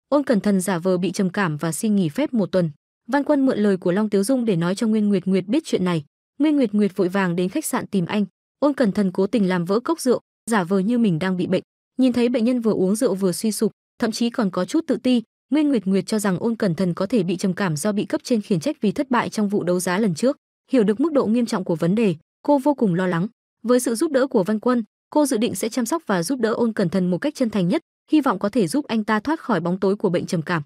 Ôn Cẩn Thần giả vờ bị trầm cảm và xin nghỉ phép một tuần. Văn Quân mượn lời của Long Tiếu Dung để nói cho Nguyên Nguyệt Nguyệt biết chuyện này, Nguyên Nguyệt Nguyệt vội vàng đến khách sạn tìm anh, Ôn Cẩn Thần cố tình làm vỡ cốc rượu, giả vờ như mình đang bị bệnh. Nhìn thấy bệnh nhân vừa uống rượu vừa suy sụp, thậm chí còn có chút tự ti, Nguyên Nguyệt Nguyệt cho rằng Ôn Cẩn Thần có thể bị trầm cảm do bị cấp trên khiển trách vì thất bại trong vụ đấu giá lần trước. Hiểu được mức độ nghiêm trọng của vấn đề, cô vô cùng lo lắng. Với sự giúp đỡ của Văn Quân, cô dự định sẽ chăm sóc và giúp đỡ Ôn Cẩn Thần một cách chân thành nhất, hy vọng có thể giúp anh ta thoát khỏi bóng tối của bệnh trầm cảm.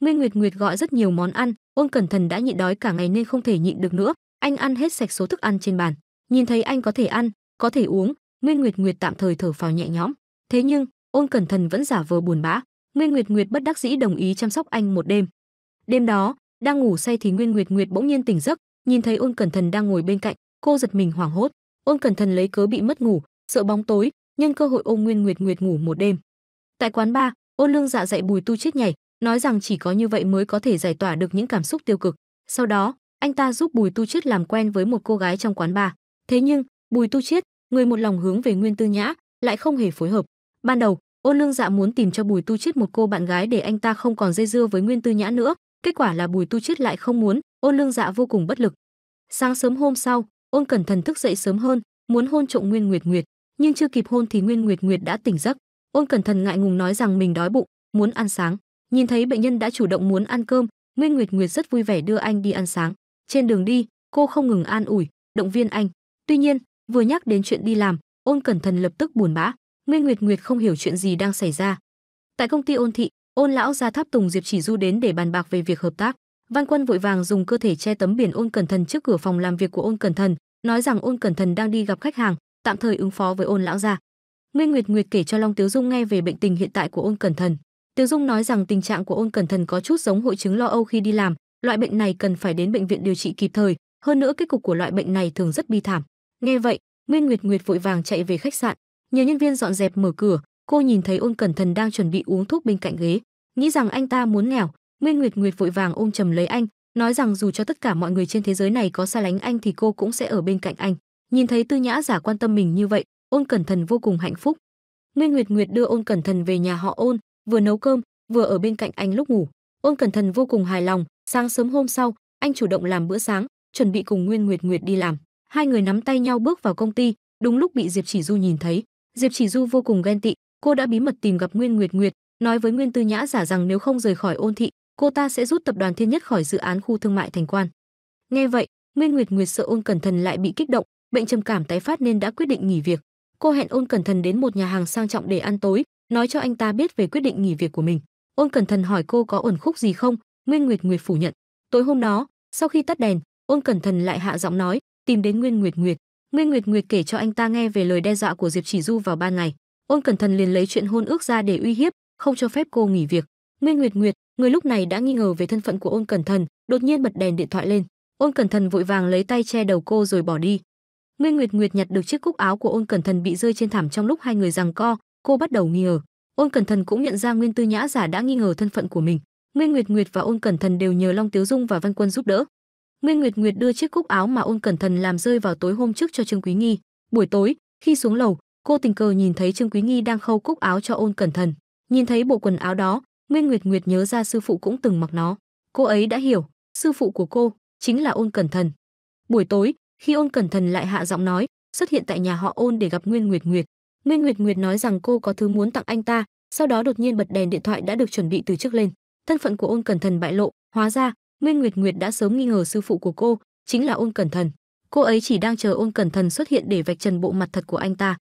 Nguyên Nguyệt Nguyệt gọi rất nhiều món ăn, Ôn Cẩn Thần đã nhịn đói cả ngày nên không thể nhịn được nữa, anh ăn hết sạch số thức ăn trên bàn nhìn thấy anh có thể ăn có thể uống nguyên nguyệt nguyệt tạm thời thở phào nhẹ nhõm thế nhưng ôn cẩn thần vẫn giả vờ buồn bã nguyên nguyệt nguyệt bất đắc dĩ đồng ý chăm sóc anh một đêm đêm đó đang ngủ say thì nguyên nguyệt nguyệt bỗng nhiên tỉnh giấc nhìn thấy ôn cẩn thần đang ngồi bên cạnh cô giật mình hoảng hốt ôn cẩn thần lấy cớ bị mất ngủ sợ bóng tối nhân cơ hội ôm nguyên nguyệt nguyệt ngủ một đêm tại quán bar ôn lương dạ dạy bùi tu chết nhảy nói rằng chỉ có như vậy mới có thể giải tỏa được những cảm xúc tiêu cực sau đó anh ta giúp Bùi Tu Chiết làm quen với một cô gái trong quán bar. Thế nhưng, Bùi Tu Chiết, người một lòng hướng về Nguyên Tư Nhã, lại không hề phối hợp. Ban đầu, Ôn Lương Dạ muốn tìm cho Bùi Tu Chiết một cô bạn gái để anh ta không còn dây dưa với Nguyên Tư Nhã nữa, kết quả là Bùi Tu Chiết lại không muốn, Ôn Lương Dạ vô cùng bất lực. Sáng sớm hôm sau, Ôn Cẩn Thần thức dậy sớm hơn, muốn hôn trộm Nguyên Nguyệt Nguyệt, nhưng chưa kịp hôn thì Nguyên Nguyệt Nguyệt đã tỉnh giấc. Ôn Cẩn Thần ngại ngùng nói rằng mình đói bụng, muốn ăn sáng. Nhìn thấy bệnh nhân đã chủ động muốn ăn cơm, Nguyên Nguyệt Nguyệt rất vui vẻ đưa anh đi ăn sáng. Trên đường đi, cô không ngừng an ủi, động viên anh. Tuy nhiên, vừa nhắc đến chuyện đi làm, Ôn Cẩn Thần lập tức buồn bã, Nguyên Nguyệt Nguyệt không hiểu chuyện gì đang xảy ra. Tại công ty Ôn thị, Ôn lão gia Tháp Tùng Diệp Chỉ Du đến để bàn bạc về việc hợp tác. Văn Quân vội vàng dùng cơ thể che tấm biển Ôn Cẩn Thần trước cửa phòng làm việc của Ôn Cẩn Thần, nói rằng Ôn Cẩn Thần đang đi gặp khách hàng, tạm thời ứng phó với Ôn lão gia. Nguyên Nguyệt Nguyệt kể cho Long Tiếu Dung nghe về bệnh tình hiện tại của Ôn Cẩn Thần. Tiếu Dung nói rằng tình trạng của Ôn Cẩn Thần có chút giống hội chứng lo âu khi đi làm, Loại bệnh này cần phải đến bệnh viện điều trị kịp thời, hơn nữa kết cục của loại bệnh này thường rất bi thảm. Nghe vậy, Nguyên Nguyệt Nguyệt vội vàng chạy về khách sạn, nhiều nhân viên dọn dẹp mở cửa, cô nhìn thấy Ôn Cẩn Thần đang chuẩn bị uống thuốc bên cạnh ghế, nghĩ rằng anh ta muốn nghèo, Nguyên Nguyệt Nguyệt vội vàng ôm chầm lấy anh, nói rằng dù cho tất cả mọi người trên thế giới này có xa lánh anh thì cô cũng sẽ ở bên cạnh anh. Nhìn thấy Tư Nhã giả quan tâm mình như vậy, Ôn Cẩn Thần vô cùng hạnh phúc. Nguyên Nguyệt Nguyệt đưa Ôn Cẩn Thần về nhà họ Ôn, vừa nấu cơm, vừa ở bên cạnh anh lúc ngủ. Ôn Cẩn Thần vô cùng hài lòng, Sáng sớm hôm sau, anh chủ động làm bữa sáng, chuẩn bị cùng Nguyên Nguyệt Nguyệt đi làm. Hai người nắm tay nhau bước vào công ty, đúng lúc bị Diệp Chỉ Du nhìn thấy. Diệp Chỉ Du vô cùng ghen tị, cô đã bí mật tìm gặp Nguyên Nguyệt Nguyệt, nói với Nguyên Tư Nhã giả rằng nếu không rời khỏi Ôn thị, cô ta sẽ rút tập đoàn Thiên Nhất khỏi dự án khu thương mại Thành Quan. Nghe vậy, Nguyên Nguyệt Nguyệt sợ Ôn Cẩn Thần lại bị kích động, bệnh trầm cảm tái phát nên đã quyết định nghỉ việc. Cô hẹn Ôn Cẩn Thần đến một nhà hàng sang trọng để ăn tối, nói cho anh ta biết về quyết định nghỉ việc của mình. Ôn Cẩn Thần hỏi cô có ổn khúc gì không, Nguyên Nguyệt Nguyệt phủ nhận. Tối hôm đó, sau khi tắt đèn, Ôn Cẩn Thần lại hạ giọng nói, tìm đến Nguyên Nguyệt Nguyệt. Nguyên Nguyệt Nguyệt kể cho anh ta nghe về lời đe dọa của Diệp Chỉ Du vào ban ngày. Ôn Cẩn Thần liền lấy chuyện hôn ước ra để uy hiếp, không cho phép cô nghỉ việc. Nguyên Nguyệt Nguyệt, người lúc này đã nghi ngờ về thân phận của Ôn Cẩn Thần, đột nhiên bật đèn điện thoại lên. Ôn Cẩn Thần vội vàng lấy tay che đầu cô rồi bỏ đi. Nguyên Nguyệt Nguyệt nhặt được chiếc cúc áo của Ôn Cẩn Thần bị rơi trên thảm trong lúc hai người giằng co, cô bắt đầu nghi ngờ. Ôn Cẩn Thần cũng nhận ra Nguyên Tư Nhã giả đã nghi ngờ thân phận của mình. Nguyên Nguyệt Nguyệt và Ôn Cẩn Thần đều nhờ Long Tiếu Dung và Văn Quân giúp đỡ. Nguyên Nguyệt Nguyệt đưa chiếc cúc áo mà Ôn Cẩn Thần làm rơi vào tối hôm trước cho Trương Quý Nghi. Buổi tối, khi xuống lầu, cô tình cờ nhìn thấy Trương Quý Nghi đang khâu cúc áo cho Ôn Cẩn Thần. Nhìn thấy bộ quần áo đó, Nguyên Nguyệt Nguyệt nhớ ra sư phụ cũng từng mặc nó. Cô ấy đã hiểu, sư phụ của cô chính là Ôn Cẩn Thần. Buổi tối, khi Ôn Cẩn Thần lại hạ giọng nói, xuất hiện tại nhà họ Ôn để gặp Nguyên Nguyệt Nguyệt. Nguyên Nguyệt Nguyệt nói rằng cô có thứ muốn tặng anh ta, sau đó đột nhiên bật đèn điện thoại đã được chuẩn bị từ trước lên thân phận của ôn cẩn thần bại lộ hóa ra nguyên nguyệt nguyệt đã sớm nghi ngờ sư phụ của cô chính là ôn cẩn thần cô ấy chỉ đang chờ ôn cẩn thần xuất hiện để vạch trần bộ mặt thật của anh ta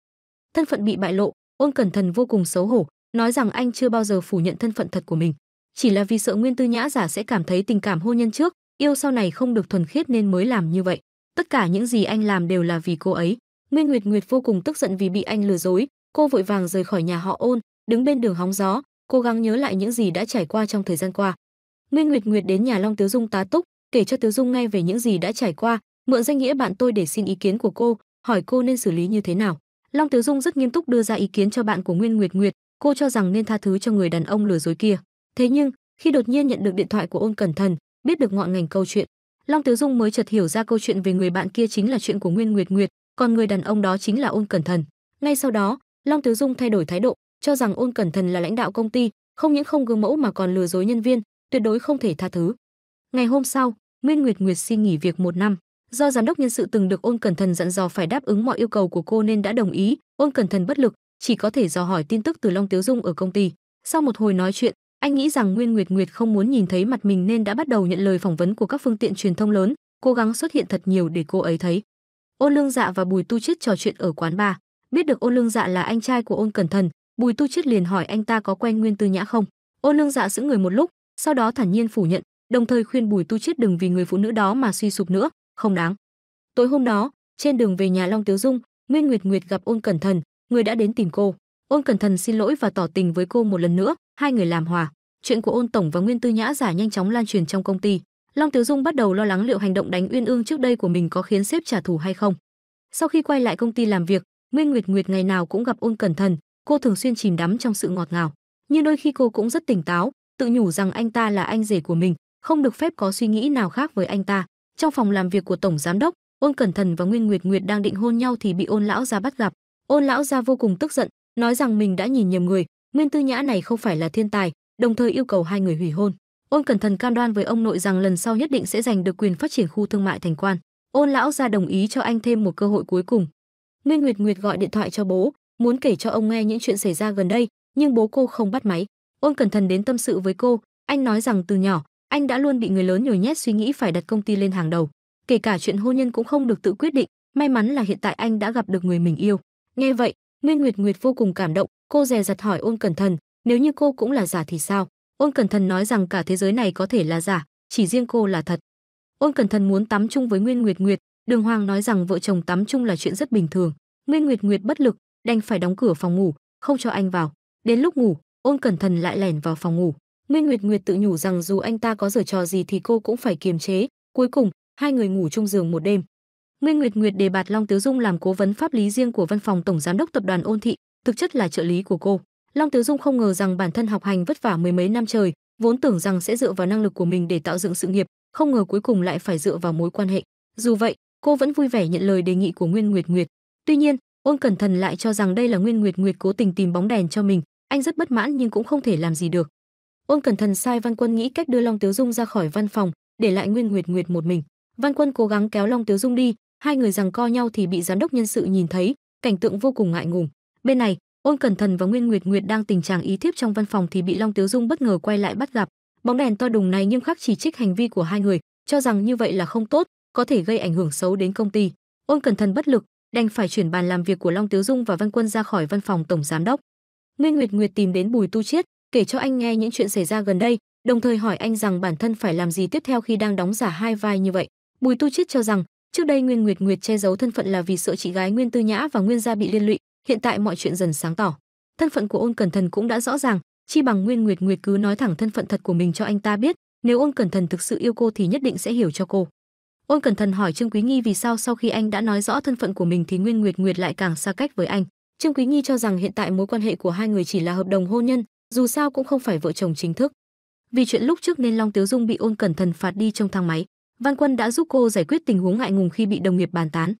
thân phận bị bại lộ ôn cẩn thần vô cùng xấu hổ nói rằng anh chưa bao giờ phủ nhận thân phận thật của mình chỉ là vì sợ nguyên tư nhã giả sẽ cảm thấy tình cảm hôn nhân trước yêu sau này không được thuần khiết nên mới làm như vậy tất cả những gì anh làm đều là vì cô ấy nguyên nguyệt nguyệt vô cùng tức giận vì bị anh lừa dối cô vội vàng rời khỏi nhà họ ôn đứng bên đường hóng gió cố gắng nhớ lại những gì đã trải qua trong thời gian qua nguyên nguyệt nguyệt đến nhà long tứ dung tá túc kể cho tứ dung nghe về những gì đã trải qua mượn danh nghĩa bạn tôi để xin ý kiến của cô hỏi cô nên xử lý như thế nào long tứ dung rất nghiêm túc đưa ra ý kiến cho bạn của nguyên nguyệt nguyệt cô cho rằng nên tha thứ cho người đàn ông lừa dối kia thế nhưng khi đột nhiên nhận được điện thoại của ôn cẩn thần biết được ngọn ngành câu chuyện long tứ dung mới chợt hiểu ra câu chuyện về người bạn kia chính là chuyện của nguyên nguyệt nguyệt còn người đàn ông đó chính là ôn cẩn thần ngay sau đó long tứ dung thay đổi thái độ cho rằng ôn cẩn thần là lãnh đạo công ty không những không gương mẫu mà còn lừa dối nhân viên tuyệt đối không thể tha thứ ngày hôm sau nguyên nguyệt nguyệt xin nghỉ việc một năm do giám đốc nhân sự từng được ôn cẩn thần dặn dò phải đáp ứng mọi yêu cầu của cô nên đã đồng ý ôn cẩn thần bất lực chỉ có thể dò hỏi tin tức từ long tiếu dung ở công ty sau một hồi nói chuyện anh nghĩ rằng nguyên nguyệt nguyệt không muốn nhìn thấy mặt mình nên đã bắt đầu nhận lời phỏng vấn của các phương tiện truyền thông lớn cố gắng xuất hiện thật nhiều để cô ấy thấy ôn lương dạ và bùi tu chiết trò chuyện ở quán bar biết được ôn lương dạ là anh trai của ôn cẩn thần Bùi Tu Chiết liền hỏi anh ta có quen Nguyên Tư Nhã không. Ô Nương Dạ giữ người một lúc, sau đó thản nhiên phủ nhận, đồng thời khuyên Bùi Tu Chiết đừng vì người phụ nữ đó mà suy sụp nữa, không đáng. Tối hôm đó, trên đường về nhà Long Tiếu Dung, Nguyên Nguyệt Nguyệt gặp Ôn Cẩn Thần, người đã đến tìm cô. Ôn Cẩn Thần xin lỗi và tỏ tình với cô một lần nữa, hai người làm hòa. Chuyện của Ôn tổng và Nguyên Tư Nhã giả nhanh chóng lan truyền trong công ty. Long Tiếu Dung bắt đầu lo lắng liệu hành động đánh Uyên Ương trước đây của mình có khiến sếp trả thù hay không. Sau khi quay lại công ty làm việc, Nguyên Nguyệt Nguyệt ngày nào cũng gặp Ôn Cẩn Thần, cô thường xuyên chìm đắm trong sự ngọt ngào nhưng đôi khi cô cũng rất tỉnh táo tự nhủ rằng anh ta là anh rể của mình không được phép có suy nghĩ nào khác với anh ta trong phòng làm việc của tổng giám đốc ôn cẩn thần và nguyên nguyệt nguyệt đang định hôn nhau thì bị ôn lão gia bắt gặp ôn lão gia vô cùng tức giận nói rằng mình đã nhìn nhầm người nguyên tư nhã này không phải là thiên tài đồng thời yêu cầu hai người hủy hôn ôn cẩn thần cam đoan với ông nội rằng lần sau nhất định sẽ giành được quyền phát triển khu thương mại thành quan ôn lão gia đồng ý cho anh thêm một cơ hội cuối cùng nguyên nguyệt nguyệt gọi điện thoại cho bố muốn kể cho ông nghe những chuyện xảy ra gần đây, nhưng bố cô không bắt máy. Ôn Cẩn Thần đến tâm sự với cô, anh nói rằng từ nhỏ, anh đã luôn bị người lớn nhồi nhét suy nghĩ phải đặt công ty lên hàng đầu, kể cả chuyện hôn nhân cũng không được tự quyết định, may mắn là hiện tại anh đã gặp được người mình yêu. Nghe vậy, Nguyên Nguyệt Nguyệt vô cùng cảm động, cô dè dặt hỏi Ôn Cẩn Thần, nếu như cô cũng là giả thì sao? Ôn Cẩn Thần nói rằng cả thế giới này có thể là giả, chỉ riêng cô là thật. Ôn Cẩn Thần muốn tắm chung với Nguyên Nguyệt Nguyệt, Đường Hoàng nói rằng vợ chồng tắm chung là chuyện rất bình thường. Nguyên Nguyệt Nguyệt bất lực, đành phải đóng cửa phòng ngủ, không cho anh vào. Đến lúc ngủ, Ôn Cẩn thận lại lẻn vào phòng ngủ. Nguyên Nguyệt Nguyệt tự nhủ rằng dù anh ta có giở trò gì thì cô cũng phải kiềm chế, cuối cùng hai người ngủ chung giường một đêm. Nguyên Nguyệt Nguyệt đề bạt Long Tứ Dung làm cố vấn pháp lý riêng của văn phòng tổng giám đốc tập đoàn Ôn Thị, thực chất là trợ lý của cô. Long Tứ Dung không ngờ rằng bản thân học hành vất vả mười mấy năm trời, vốn tưởng rằng sẽ dựa vào năng lực của mình để tạo dựng sự nghiệp, không ngờ cuối cùng lại phải dựa vào mối quan hệ. Dù vậy, cô vẫn vui vẻ nhận lời đề nghị của Nguyên Nguyệt Nguyệt. Tuy nhiên, Ôn Cẩn Thần lại cho rằng đây là Nguyên Nguyệt Nguyệt cố tình tìm bóng đèn cho mình, anh rất bất mãn nhưng cũng không thể làm gì được. Ôn Cẩn Thần sai Văn Quân nghĩ cách đưa Long Tiếu Dung ra khỏi văn phòng, để lại Nguyên Nguyệt Nguyệt một mình. Văn Quân cố gắng kéo Long Tiếu Dung đi, hai người giằng co nhau thì bị giám đốc nhân sự nhìn thấy, cảnh tượng vô cùng ngại ngùng. Bên này, Ôn Cẩn Thần và Nguyên Nguyệt Nguyệt đang tình trạng ý thiếp trong văn phòng thì bị Long Tiếu Dung bất ngờ quay lại bắt gặp. Bóng đèn to đùng này nghiêm khắc chỉ trích hành vi của hai người, cho rằng như vậy là không tốt, có thể gây ảnh hưởng xấu đến công ty. Ôn Cẩn Thần bất lực, đành phải chuyển bàn làm việc của Long Tiếu Dung và Văn Quân ra khỏi văn phòng tổng giám đốc. Nguyên Nguyệt Nguyệt tìm đến Bùi Tu Chiết, kể cho anh nghe những chuyện xảy ra gần đây, đồng thời hỏi anh rằng bản thân phải làm gì tiếp theo khi đang đóng giả hai vai như vậy. Bùi Tu Chiết cho rằng, trước đây Nguyên Nguyệt Nguyệt che giấu thân phận là vì sợ chị gái Nguyên Tư Nhã và Nguyên gia bị liên lụy, hiện tại mọi chuyện dần sáng tỏ. Thân phận của Ôn Cẩn Thần cũng đã rõ ràng, chi bằng Nguyên Nguyệt Nguyệt cứ nói thẳng thân phận thật của mình cho anh ta biết, nếu Ôn Cẩn Thần thực sự yêu cô thì nhất định sẽ hiểu cho cô ôn cẩn thận hỏi trương quý nghi vì sao sau khi anh đã nói rõ thân phận của mình thì nguyên nguyệt nguyệt lại càng xa cách với anh trương quý nghi cho rằng hiện tại mối quan hệ của hai người chỉ là hợp đồng hôn nhân dù sao cũng không phải vợ chồng chính thức vì chuyện lúc trước nên long tiếu dung bị ôn cẩn thận phạt đi trong thang máy văn quân đã giúp cô giải quyết tình huống ngại ngùng khi bị đồng nghiệp bàn tán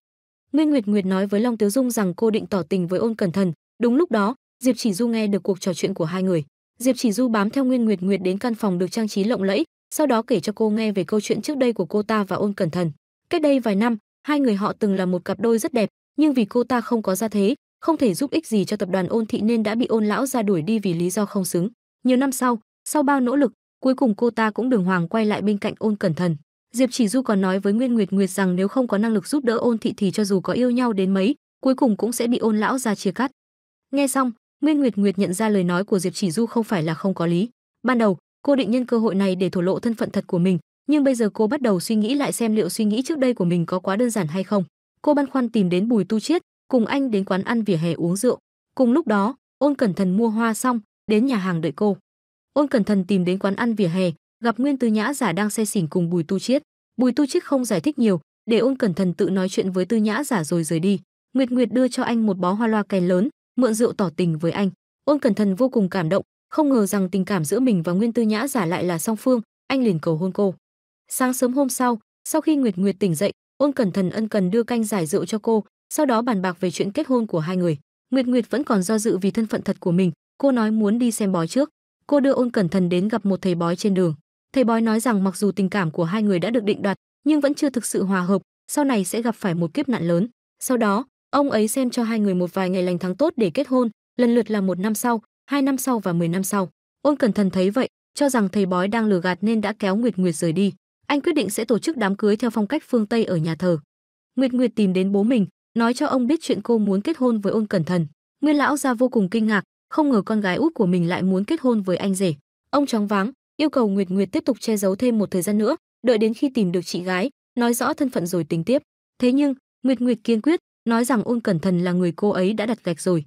nguyên nguyệt nguyệt nói với long tiếu dung rằng cô định tỏ tình với ôn cẩn thận đúng lúc đó diệp chỉ du nghe được cuộc trò chuyện của hai người diệp chỉ du bám theo nguyên nguyệt nguyệt đến căn phòng được trang trí lộng lẫy sau đó kể cho cô nghe về câu chuyện trước đây của cô ta và ôn cẩn thận. Cách đây vài năm, hai người họ từng là một cặp đôi rất đẹp, nhưng vì cô ta không có gia thế, không thể giúp ích gì cho tập đoàn ôn thị nên đã bị ôn lão ra đuổi đi vì lý do không xứng. Nhiều năm sau, sau bao nỗ lực, cuối cùng cô ta cũng đường hoàng quay lại bên cạnh ôn cẩn thận. Diệp Chỉ Du còn nói với Nguyên Nguyệt Nguyệt rằng nếu không có năng lực giúp đỡ ôn thị thì cho dù có yêu nhau đến mấy, cuối cùng cũng sẽ bị ôn lão ra chia cắt. Nghe xong, Nguyên Nguyệt Nguyệt nhận ra lời nói của Diệp Chỉ Du không phải là không có lý. Ban đầu, Cô định nhân cơ hội này để thổ lộ thân phận thật của mình, nhưng bây giờ cô bắt đầu suy nghĩ lại xem liệu suy nghĩ trước đây của mình có quá đơn giản hay không. Cô băn khoăn tìm đến Bùi Tu Chiết, cùng anh đến quán ăn vỉa hè uống rượu. Cùng lúc đó, Ôn Cẩn Thần mua hoa xong, đến nhà hàng đợi cô. Ôn Cẩn Thần tìm đến quán ăn vỉa hè, gặp Nguyên Tư Nhã giả đang say xỉn cùng Bùi Tu Chiết. Bùi Tu Chiết không giải thích nhiều, để Ôn Cẩn Thần tự nói chuyện với Tư Nhã giả rồi rời đi. Nguyệt Nguyệt đưa cho anh một bó hoa loa kèn lớn, mượn rượu tỏ tình với anh. Ôn Cẩn Thần vô cùng cảm động, không ngờ rằng tình cảm giữa mình và Nguyên Tư Nhã giả lại là song phương, anh liền cầu hôn cô. Sáng sớm hôm sau, sau khi Nguyệt Nguyệt tỉnh dậy, Ôn Cẩn Thần ân cần đưa canh giải rượu cho cô, sau đó bàn bạc về chuyện kết hôn của hai người. Nguyệt Nguyệt vẫn còn do dự vì thân phận thật của mình, cô nói muốn đi xem bói trước. Cô đưa Ôn Cẩn Thần đến gặp một thầy bói trên đường. Thầy bói nói rằng mặc dù tình cảm của hai người đã được định đoạt, nhưng vẫn chưa thực sự hòa hợp, sau này sẽ gặp phải một kiếp nạn lớn. Sau đó, ông ấy xem cho hai người một vài ngày lành tháng tốt để kết hôn, lần lượt là một năm sau, 2 năm sau và 10 năm sau. Ôn Cẩn Thần thấy vậy, cho rằng thầy bói đang lừa gạt nên đã kéo Nguyệt Nguyệt rời đi. Anh quyết định sẽ tổ chức đám cưới theo phong cách phương Tây ở nhà thờ. Nguyệt Nguyệt tìm đến bố mình, nói cho ông biết chuyện cô muốn kết hôn với Ôn Cẩn Thần. Nguyên lão gia vô cùng kinh ngạc, không ngờ con gái út của mình lại muốn kết hôn với anh rể. Ông chóng váng, yêu cầu Nguyệt Nguyệt tiếp tục che giấu thêm một thời gian nữa, đợi đến khi tìm được chị gái, nói rõ thân phận rồi tính tiếp. Thế nhưng, Nguyệt Nguyệt kiên quyết, nói rằng Ôn Cẩn Thần là người cô ấy đã đặt gạch rồi.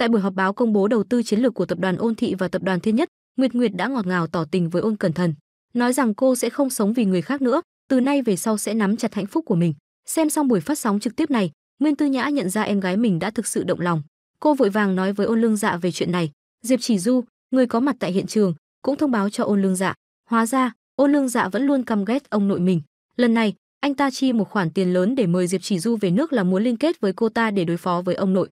Tại buổi họp báo công bố đầu tư chiến lược của tập đoàn Ôn Thị và tập đoàn Thiên Nhất, Nguyệt Nguyệt đã ngọt ngào tỏ tình với Ôn Cẩn Thần, nói rằng cô sẽ không sống vì người khác nữa, từ nay về sau sẽ nắm chặt hạnh phúc của mình. Xem xong buổi phát sóng trực tiếp này, Nguyên Tư Nhã nhận ra em gái mình đã thực sự động lòng. Cô vội vàng nói với Ôn Lương Dạ về chuyện này. Diệp Chỉ Du, người có mặt tại hiện trường, cũng thông báo cho Ôn Lương Dạ. Hóa ra, Ôn Lương Dạ vẫn luôn căm ghét ông nội mình. Lần này, anh ta chi một khoản tiền lớn để mời Diệp Chỉ Du về nước là muốn liên kết với cô ta để đối phó với ông nội.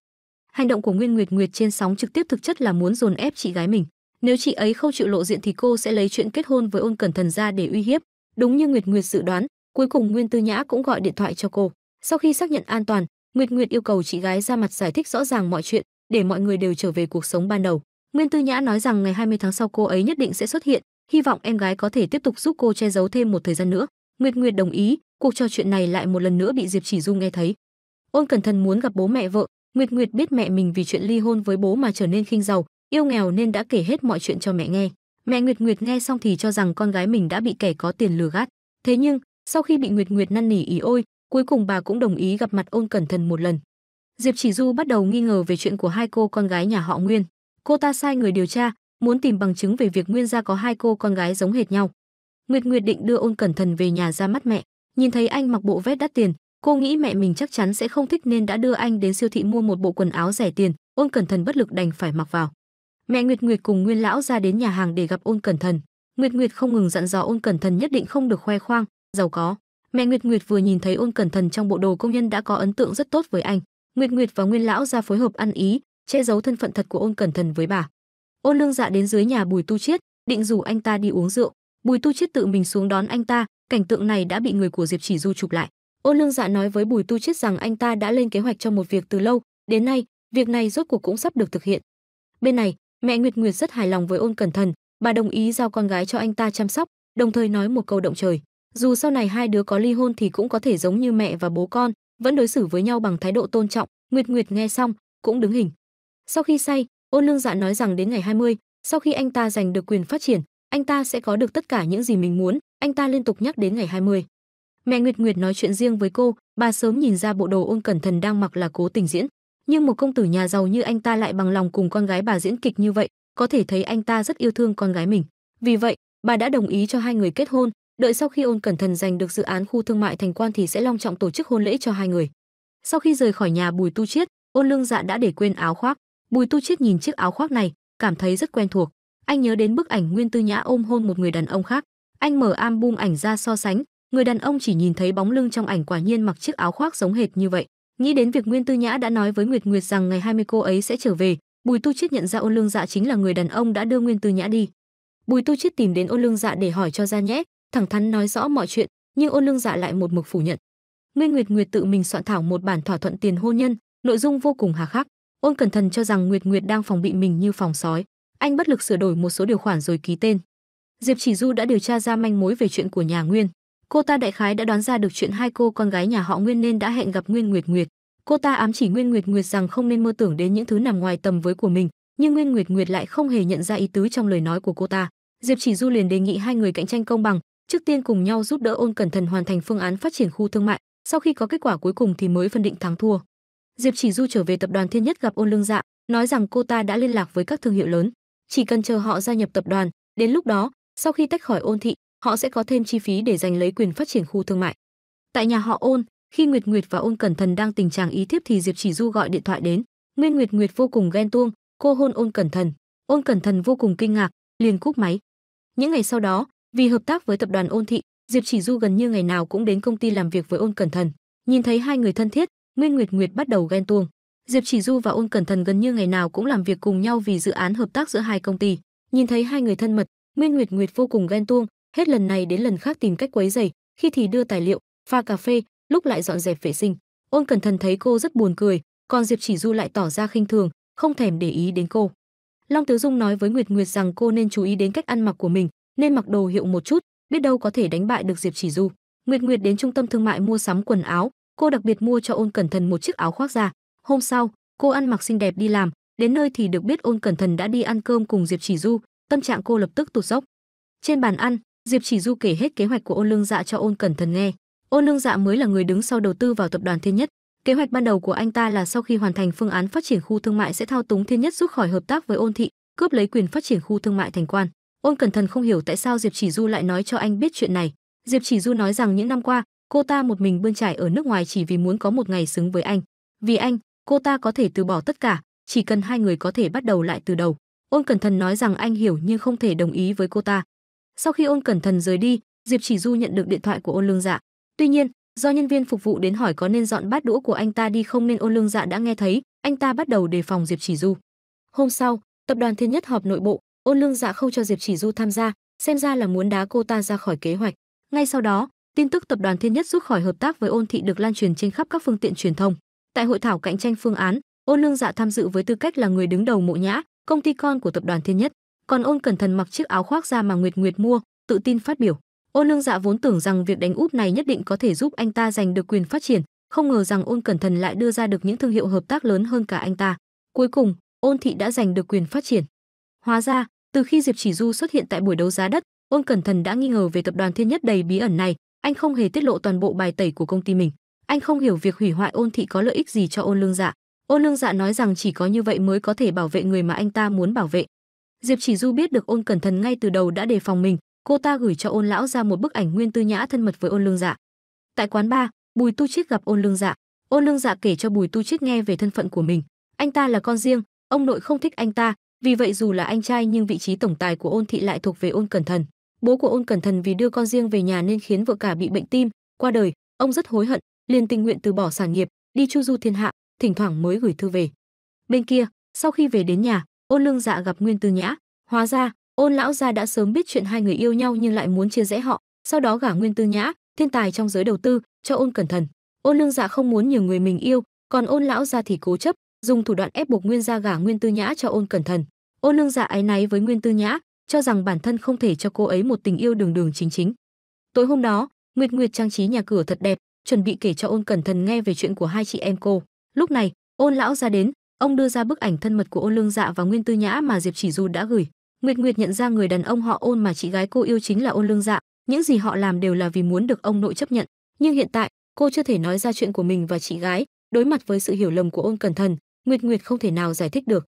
Hành động của Nguyên Nguyệt Nguyệt trên sóng trực tiếp thực chất là muốn dồn ép chị gái mình. Nếu chị ấy không chịu lộ diện thì cô sẽ lấy chuyện kết hôn với Ôn Cẩn Thần ra để uy hiếp. Đúng như Nguyệt Nguyệt dự đoán, cuối cùng Nguyên Tư Nhã cũng gọi điện thoại cho cô. Sau khi xác nhận an toàn, Nguyệt Nguyệt yêu cầu chị gái ra mặt giải thích rõ ràng mọi chuyện để mọi người đều trở về cuộc sống ban đầu. Nguyên Tư Nhã nói rằng ngày 20 tháng sau cô ấy nhất định sẽ xuất hiện, hy vọng em gái có thể tiếp tục giúp cô che giấu thêm một thời gian nữa. Nguyệt Nguyệt đồng ý, cuộc trò chuyện này lại một lần nữa bị Diệp Chỉ Du nghe thấy. Ôn Cẩn Thần muốn gặp bố mẹ vợ, Nguyệt Nguyệt biết mẹ mình vì chuyện ly hôn với bố mà trở nên khinh giàu, yêu nghèo nên đã kể hết mọi chuyện cho mẹ nghe. Mẹ Nguyệt Nguyệt nghe xong thì cho rằng con gái mình đã bị kẻ có tiền lừa gạt. Thế nhưng, sau khi bị Nguyệt Nguyệt năn nỉ ý ôi, cuối cùng bà cũng đồng ý gặp mặt Ôn Cẩn Thần một lần. Diệp Chỉ Du bắt đầu nghi ngờ về chuyện của hai cô con gái nhà họ Nguyên. Cô ta sai người điều tra, muốn tìm bằng chứng về việc Nguyên gia có hai cô con gái giống hệt nhau. Nguyệt Nguyệt định đưa Ôn Cẩn Thần về nhà ra mắt mẹ, nhìn thấy anh mặc bộ vest đắt tiền, Cô nghĩ mẹ mình chắc chắn sẽ không thích nên đã đưa anh đến siêu thị mua một bộ quần áo rẻ tiền, Ôn Cẩn thận bất lực đành phải mặc vào. Mẹ Nguyệt Nguyệt cùng Nguyên lão ra đến nhà hàng để gặp Ôn Cẩn Thần. Nguyệt Nguyệt không ngừng dặn dò Ôn Cẩn Thần nhất định không được khoe khoang, giàu có. Mẹ Nguyệt Nguyệt vừa nhìn thấy Ôn Cẩn Thần trong bộ đồ công nhân đã có ấn tượng rất tốt với anh. Nguyệt Nguyệt và Nguyên lão ra phối hợp ăn ý, che giấu thân phận thật của Ôn Cẩn Thần với bà. Ôn Lương Dạ đến dưới nhà Bùi Tu Chiết, định rủ anh ta đi uống rượu. Bùi Tu Chiết tự mình xuống đón anh ta, cảnh tượng này đã bị người của Diệp Chỉ Du chụp lại. Ô Lương Dạ nói với Bùi Tu Chiết rằng anh ta đã lên kế hoạch cho một việc từ lâu, đến nay, việc này rốt cuộc cũng sắp được thực hiện. Bên này, mẹ Nguyệt Nguyệt rất hài lòng với Ôn Cẩn Thần, bà đồng ý giao con gái cho anh ta chăm sóc, đồng thời nói một câu động trời, dù sau này hai đứa có ly hôn thì cũng có thể giống như mẹ và bố con, vẫn đối xử với nhau bằng thái độ tôn trọng. Nguyệt Nguyệt nghe xong, cũng đứng hình. Sau khi say, Ôn Lương Dạ nói rằng đến ngày 20, sau khi anh ta giành được quyền phát triển, anh ta sẽ có được tất cả những gì mình muốn, anh ta liên tục nhắc đến ngày 20. Mẹ Nguyệt Nguyệt nói chuyện riêng với cô, bà sớm nhìn ra bộ đồ ôn cẩn thần đang mặc là cố tình diễn, nhưng một công tử nhà giàu như anh ta lại bằng lòng cùng con gái bà diễn kịch như vậy, có thể thấy anh ta rất yêu thương con gái mình. Vì vậy, bà đã đồng ý cho hai người kết hôn, đợi sau khi ôn cẩn thần giành được dự án khu thương mại thành quan thì sẽ long trọng tổ chức hôn lễ cho hai người. Sau khi rời khỏi nhà Bùi Tu Chiết, Ôn Lương Dạ đã để quên áo khoác. Bùi Tu Chiết nhìn chiếc áo khoác này, cảm thấy rất quen thuộc. Anh nhớ đến bức ảnh Nguyên Tư Nhã ôm hôn một người đàn ông khác. Anh mở album ảnh ra so sánh, người đàn ông chỉ nhìn thấy bóng lưng trong ảnh quả nhiên mặc chiếc áo khoác giống hệt như vậy nghĩ đến việc nguyên tư nhã đã nói với nguyệt nguyệt rằng ngày 20 cô ấy sẽ trở về bùi tu chiết nhận ra ôn lương dạ chính là người đàn ông đã đưa nguyên tư nhã đi bùi tu chiết tìm đến ôn lương dạ để hỏi cho ra nhé thẳng thắn nói rõ mọi chuyện nhưng ôn lương dạ lại một mực phủ nhận nguyên nguyệt nguyệt tự mình soạn thảo một bản thỏa thuận tiền hôn nhân nội dung vô cùng hà khắc ôn cẩn thận cho rằng nguyệt nguyệt đang phòng bị mình như phòng sói anh bất lực sửa đổi một số điều khoản rồi ký tên diệp chỉ du đã điều tra ra manh mối về chuyện của nhà nguyên Cô ta đại khái đã đoán ra được chuyện hai cô con gái nhà họ Nguyên nên đã hẹn gặp Nguyên Nguyệt Nguyệt. Cô ta ám chỉ Nguyên Nguyệt Nguyệt rằng không nên mơ tưởng đến những thứ nằm ngoài tầm với của mình, nhưng Nguyên Nguyệt Nguyệt lại không hề nhận ra ý tứ trong lời nói của cô ta. Diệp Chỉ Du liền đề nghị hai người cạnh tranh công bằng, trước tiên cùng nhau giúp đỡ Ôn Cẩn Thần hoàn thành phương án phát triển khu thương mại, sau khi có kết quả cuối cùng thì mới phân định thắng thua. Diệp Chỉ Du trở về tập đoàn Thiên Nhất gặp Ôn Lương Dạ, nói rằng cô ta đã liên lạc với các thương hiệu lớn, chỉ cần chờ họ gia nhập tập đoàn, đến lúc đó, sau khi tách khỏi Ôn thị, họ sẽ có thêm chi phí để giành lấy quyền phát triển khu thương mại. Tại nhà họ Ôn, khi Nguyệt Nguyệt và Ôn Cẩn Thần đang tình trạng ý thiếp thì Diệp Chỉ Du gọi điện thoại đến, Nguyên Nguyệt Nguyệt vô cùng ghen tuông, cô hôn Ôn Cẩn Thần, Ôn Cẩn Thần vô cùng kinh ngạc, liền cúp máy. Những ngày sau đó, vì hợp tác với tập đoàn Ôn Thị, Diệp Chỉ Du gần như ngày nào cũng đến công ty làm việc với Ôn Cẩn Thần. Nhìn thấy hai người thân thiết, Nguyên Nguyệt Nguyệt bắt đầu ghen tuông. Diệp Chỉ Du và Ôn Cẩn Thần gần như ngày nào cũng làm việc cùng nhau vì dự án hợp tác giữa hai công ty. Nhìn thấy hai người thân mật, Nguyên Nguyệt Nguyệt vô cùng ghen tuông, hết lần này đến lần khác tìm cách quấy rầy, khi thì đưa tài liệu, pha cà phê, lúc lại dọn dẹp vệ sinh. Ôn Cẩn Thần thấy cô rất buồn cười, còn Diệp Chỉ Du lại tỏ ra khinh thường, không thèm để ý đến cô. Long Tứ Dung nói với Nguyệt Nguyệt rằng cô nên chú ý đến cách ăn mặc của mình, nên mặc đồ hiệu một chút, biết đâu có thể đánh bại được Diệp Chỉ Du. Nguyệt Nguyệt đến trung tâm thương mại mua sắm quần áo, cô đặc biệt mua cho Ôn Cẩn Thần một chiếc áo khoác da. Hôm sau, cô ăn mặc xinh đẹp đi làm, đến nơi thì được biết Ôn Cẩn Thần đã đi ăn cơm cùng Diệp Chỉ Du, tâm trạng cô lập tức tụt dốc. Trên bàn ăn, Diệp Chỉ Du kể hết kế hoạch của Ôn Lương Dạ cho Ôn Cẩn Thần nghe. Ôn Lương Dạ mới là người đứng sau đầu tư vào tập đoàn Thiên Nhất. Kế hoạch ban đầu của anh ta là sau khi hoàn thành phương án phát triển khu thương mại sẽ thao túng Thiên Nhất rút khỏi hợp tác với Ôn Thị, cướp lấy quyền phát triển khu thương mại thành quan. Ôn Cẩn Thần không hiểu tại sao Diệp Chỉ Du lại nói cho anh biết chuyện này. Diệp Chỉ Du nói rằng những năm qua, cô ta một mình bươn trải ở nước ngoài chỉ vì muốn có một ngày xứng với anh. Vì anh, cô ta có thể từ bỏ tất cả, chỉ cần hai người có thể bắt đầu lại từ đầu. Ôn Cẩn Thần nói rằng anh hiểu nhưng không thể đồng ý với cô ta. Sau khi Ôn Cẩn Thần rời đi, Diệp Chỉ Du nhận được điện thoại của Ôn Lương Dạ. Tuy nhiên, do nhân viên phục vụ đến hỏi có nên dọn bát đũa của anh ta đi không nên Ôn Lương Dạ đã nghe thấy, anh ta bắt đầu đề phòng Diệp Chỉ Du. Hôm sau, tập đoàn Thiên Nhất họp nội bộ, Ôn Lương Dạ không cho Diệp Chỉ Du tham gia, xem ra là muốn đá cô ta ra khỏi kế hoạch. Ngay sau đó, tin tức tập đoàn Thiên Nhất rút khỏi hợp tác với Ôn thị được lan truyền trên khắp các phương tiện truyền thông. Tại hội thảo cạnh tranh phương án, Ôn Lương Dạ tham dự với tư cách là người đứng đầu Mộ Nhã, công ty con của tập đoàn Thiên Nhất còn ôn cẩn thận mặc chiếc áo khoác da mà nguyệt nguyệt mua tự tin phát biểu ôn lương dạ vốn tưởng rằng việc đánh úp này nhất định có thể giúp anh ta giành được quyền phát triển không ngờ rằng ôn cẩn thận lại đưa ra được những thương hiệu hợp tác lớn hơn cả anh ta cuối cùng ôn thị đã giành được quyền phát triển hóa ra từ khi diệp chỉ du xuất hiện tại buổi đấu giá đất ôn cẩn thận đã nghi ngờ về tập đoàn thiên nhất đầy bí ẩn này anh không hề tiết lộ toàn bộ bài tẩy của công ty mình anh không hiểu việc hủy hoại ôn thị có lợi ích gì cho ôn lương dạ ôn lương dạ nói rằng chỉ có như vậy mới có thể bảo vệ người mà anh ta muốn bảo vệ Diệp Chỉ Du biết được Ôn Cẩn Thần ngay từ đầu đã đề phòng mình, cô ta gửi cho Ôn lão ra một bức ảnh Nguyên Tư Nhã thân mật với Ôn Lương Dạ. Tại quán bar, Bùi Tu Chiết gặp Ôn Lương Dạ. Ôn Lương Dạ kể cho Bùi Tu Chiết nghe về thân phận của mình, anh ta là con riêng, ông nội không thích anh ta, vì vậy dù là anh trai nhưng vị trí tổng tài của Ôn thị lại thuộc về Ôn Cẩn Thần. Bố của Ôn Cẩn Thần vì đưa con riêng về nhà nên khiến vợ cả bị bệnh tim, qua đời, ông rất hối hận, liền tình nguyện từ bỏ sản nghiệp, đi chu du thiên hạ, thỉnh thoảng mới gửi thư về. Bên kia, sau khi về đến nhà, ôn lương dạ gặp nguyên tư nhã hóa ra ôn lão gia đã sớm biết chuyện hai người yêu nhau nhưng lại muốn chia rẽ họ sau đó gả nguyên tư nhã thiên tài trong giới đầu tư cho ôn cẩn thận ôn lương dạ không muốn nhiều người mình yêu còn ôn lão gia thì cố chấp dùng thủ đoạn ép buộc nguyên gia gả nguyên tư nhã cho ôn cẩn thận ôn lương dạ áy náy với nguyên tư nhã cho rằng bản thân không thể cho cô ấy một tình yêu đường đường chính chính tối hôm đó nguyệt nguyệt trang trí nhà cửa thật đẹp chuẩn bị kể cho ôn cẩn thận nghe về chuyện của hai chị em cô lúc này ôn lão gia đến Ông đưa ra bức ảnh thân mật của Ôn Lương Dạ và Nguyên Tư Nhã mà Diệp Chỉ Du đã gửi. Nguyệt Nguyệt nhận ra người đàn ông họ Ôn mà chị gái cô yêu chính là Ôn Lương Dạ, những gì họ làm đều là vì muốn được ông nội chấp nhận, nhưng hiện tại, cô chưa thể nói ra chuyện của mình và chị gái, đối mặt với sự hiểu lầm của Ôn Cẩn Thần, Nguyệt Nguyệt không thể nào giải thích được.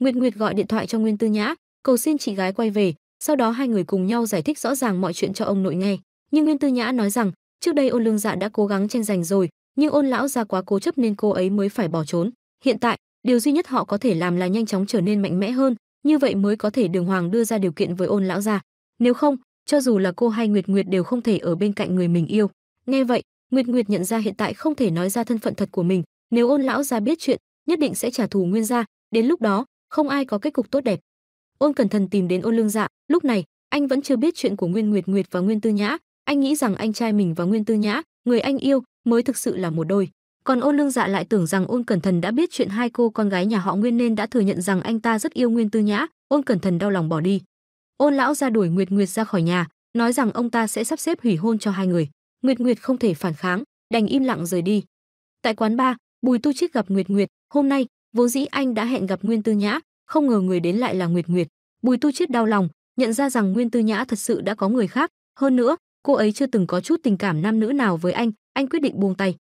Nguyệt Nguyệt gọi điện thoại cho Nguyên Tư Nhã, cầu xin chị gái quay về, sau đó hai người cùng nhau giải thích rõ ràng mọi chuyện cho ông nội nghe. Nhưng Nguyên Tư Nhã nói rằng, trước đây Ôn Lương Dạ đã cố gắng tranh giành rồi, nhưng Ôn lão gia quá cố chấp nên cô ấy mới phải bỏ trốn. Hiện tại, điều duy nhất họ có thể làm là nhanh chóng trở nên mạnh mẽ hơn như vậy mới có thể đường hoàng đưa ra điều kiện với ôn lão gia nếu không cho dù là cô hay nguyệt nguyệt đều không thể ở bên cạnh người mình yêu nghe vậy nguyệt nguyệt nhận ra hiện tại không thể nói ra thân phận thật của mình nếu ôn lão gia biết chuyện nhất định sẽ trả thù nguyên gia đến lúc đó không ai có kết cục tốt đẹp ôn cẩn thận tìm đến ôn lương dạ lúc này anh vẫn chưa biết chuyện của nguyên nguyệt nguyệt và nguyên tư nhã anh nghĩ rằng anh trai mình và nguyên tư nhã người anh yêu mới thực sự là một đôi còn ôn lương dạ lại tưởng rằng ôn cẩn thần đã biết chuyện hai cô con gái nhà họ Nguyên nên đã thừa nhận rằng anh ta rất yêu Nguyên Tư Nhã, ôn cẩn thần đau lòng bỏ đi. Ôn lão ra đuổi Nguyệt Nguyệt ra khỏi nhà, nói rằng ông ta sẽ sắp xếp hủy hôn cho hai người. Nguyệt Nguyệt không thể phản kháng, đành im lặng rời đi. Tại quán bar, Bùi Tu Trích gặp Nguyệt Nguyệt, hôm nay vốn dĩ anh đã hẹn gặp Nguyên Tư Nhã, không ngờ người đến lại là Nguyệt Nguyệt. Bùi Tu Trích đau lòng, nhận ra rằng Nguyên Tư Nhã thật sự đã có người khác, hơn nữa, cô ấy chưa từng có chút tình cảm nam nữ nào với anh, anh quyết định buông tay.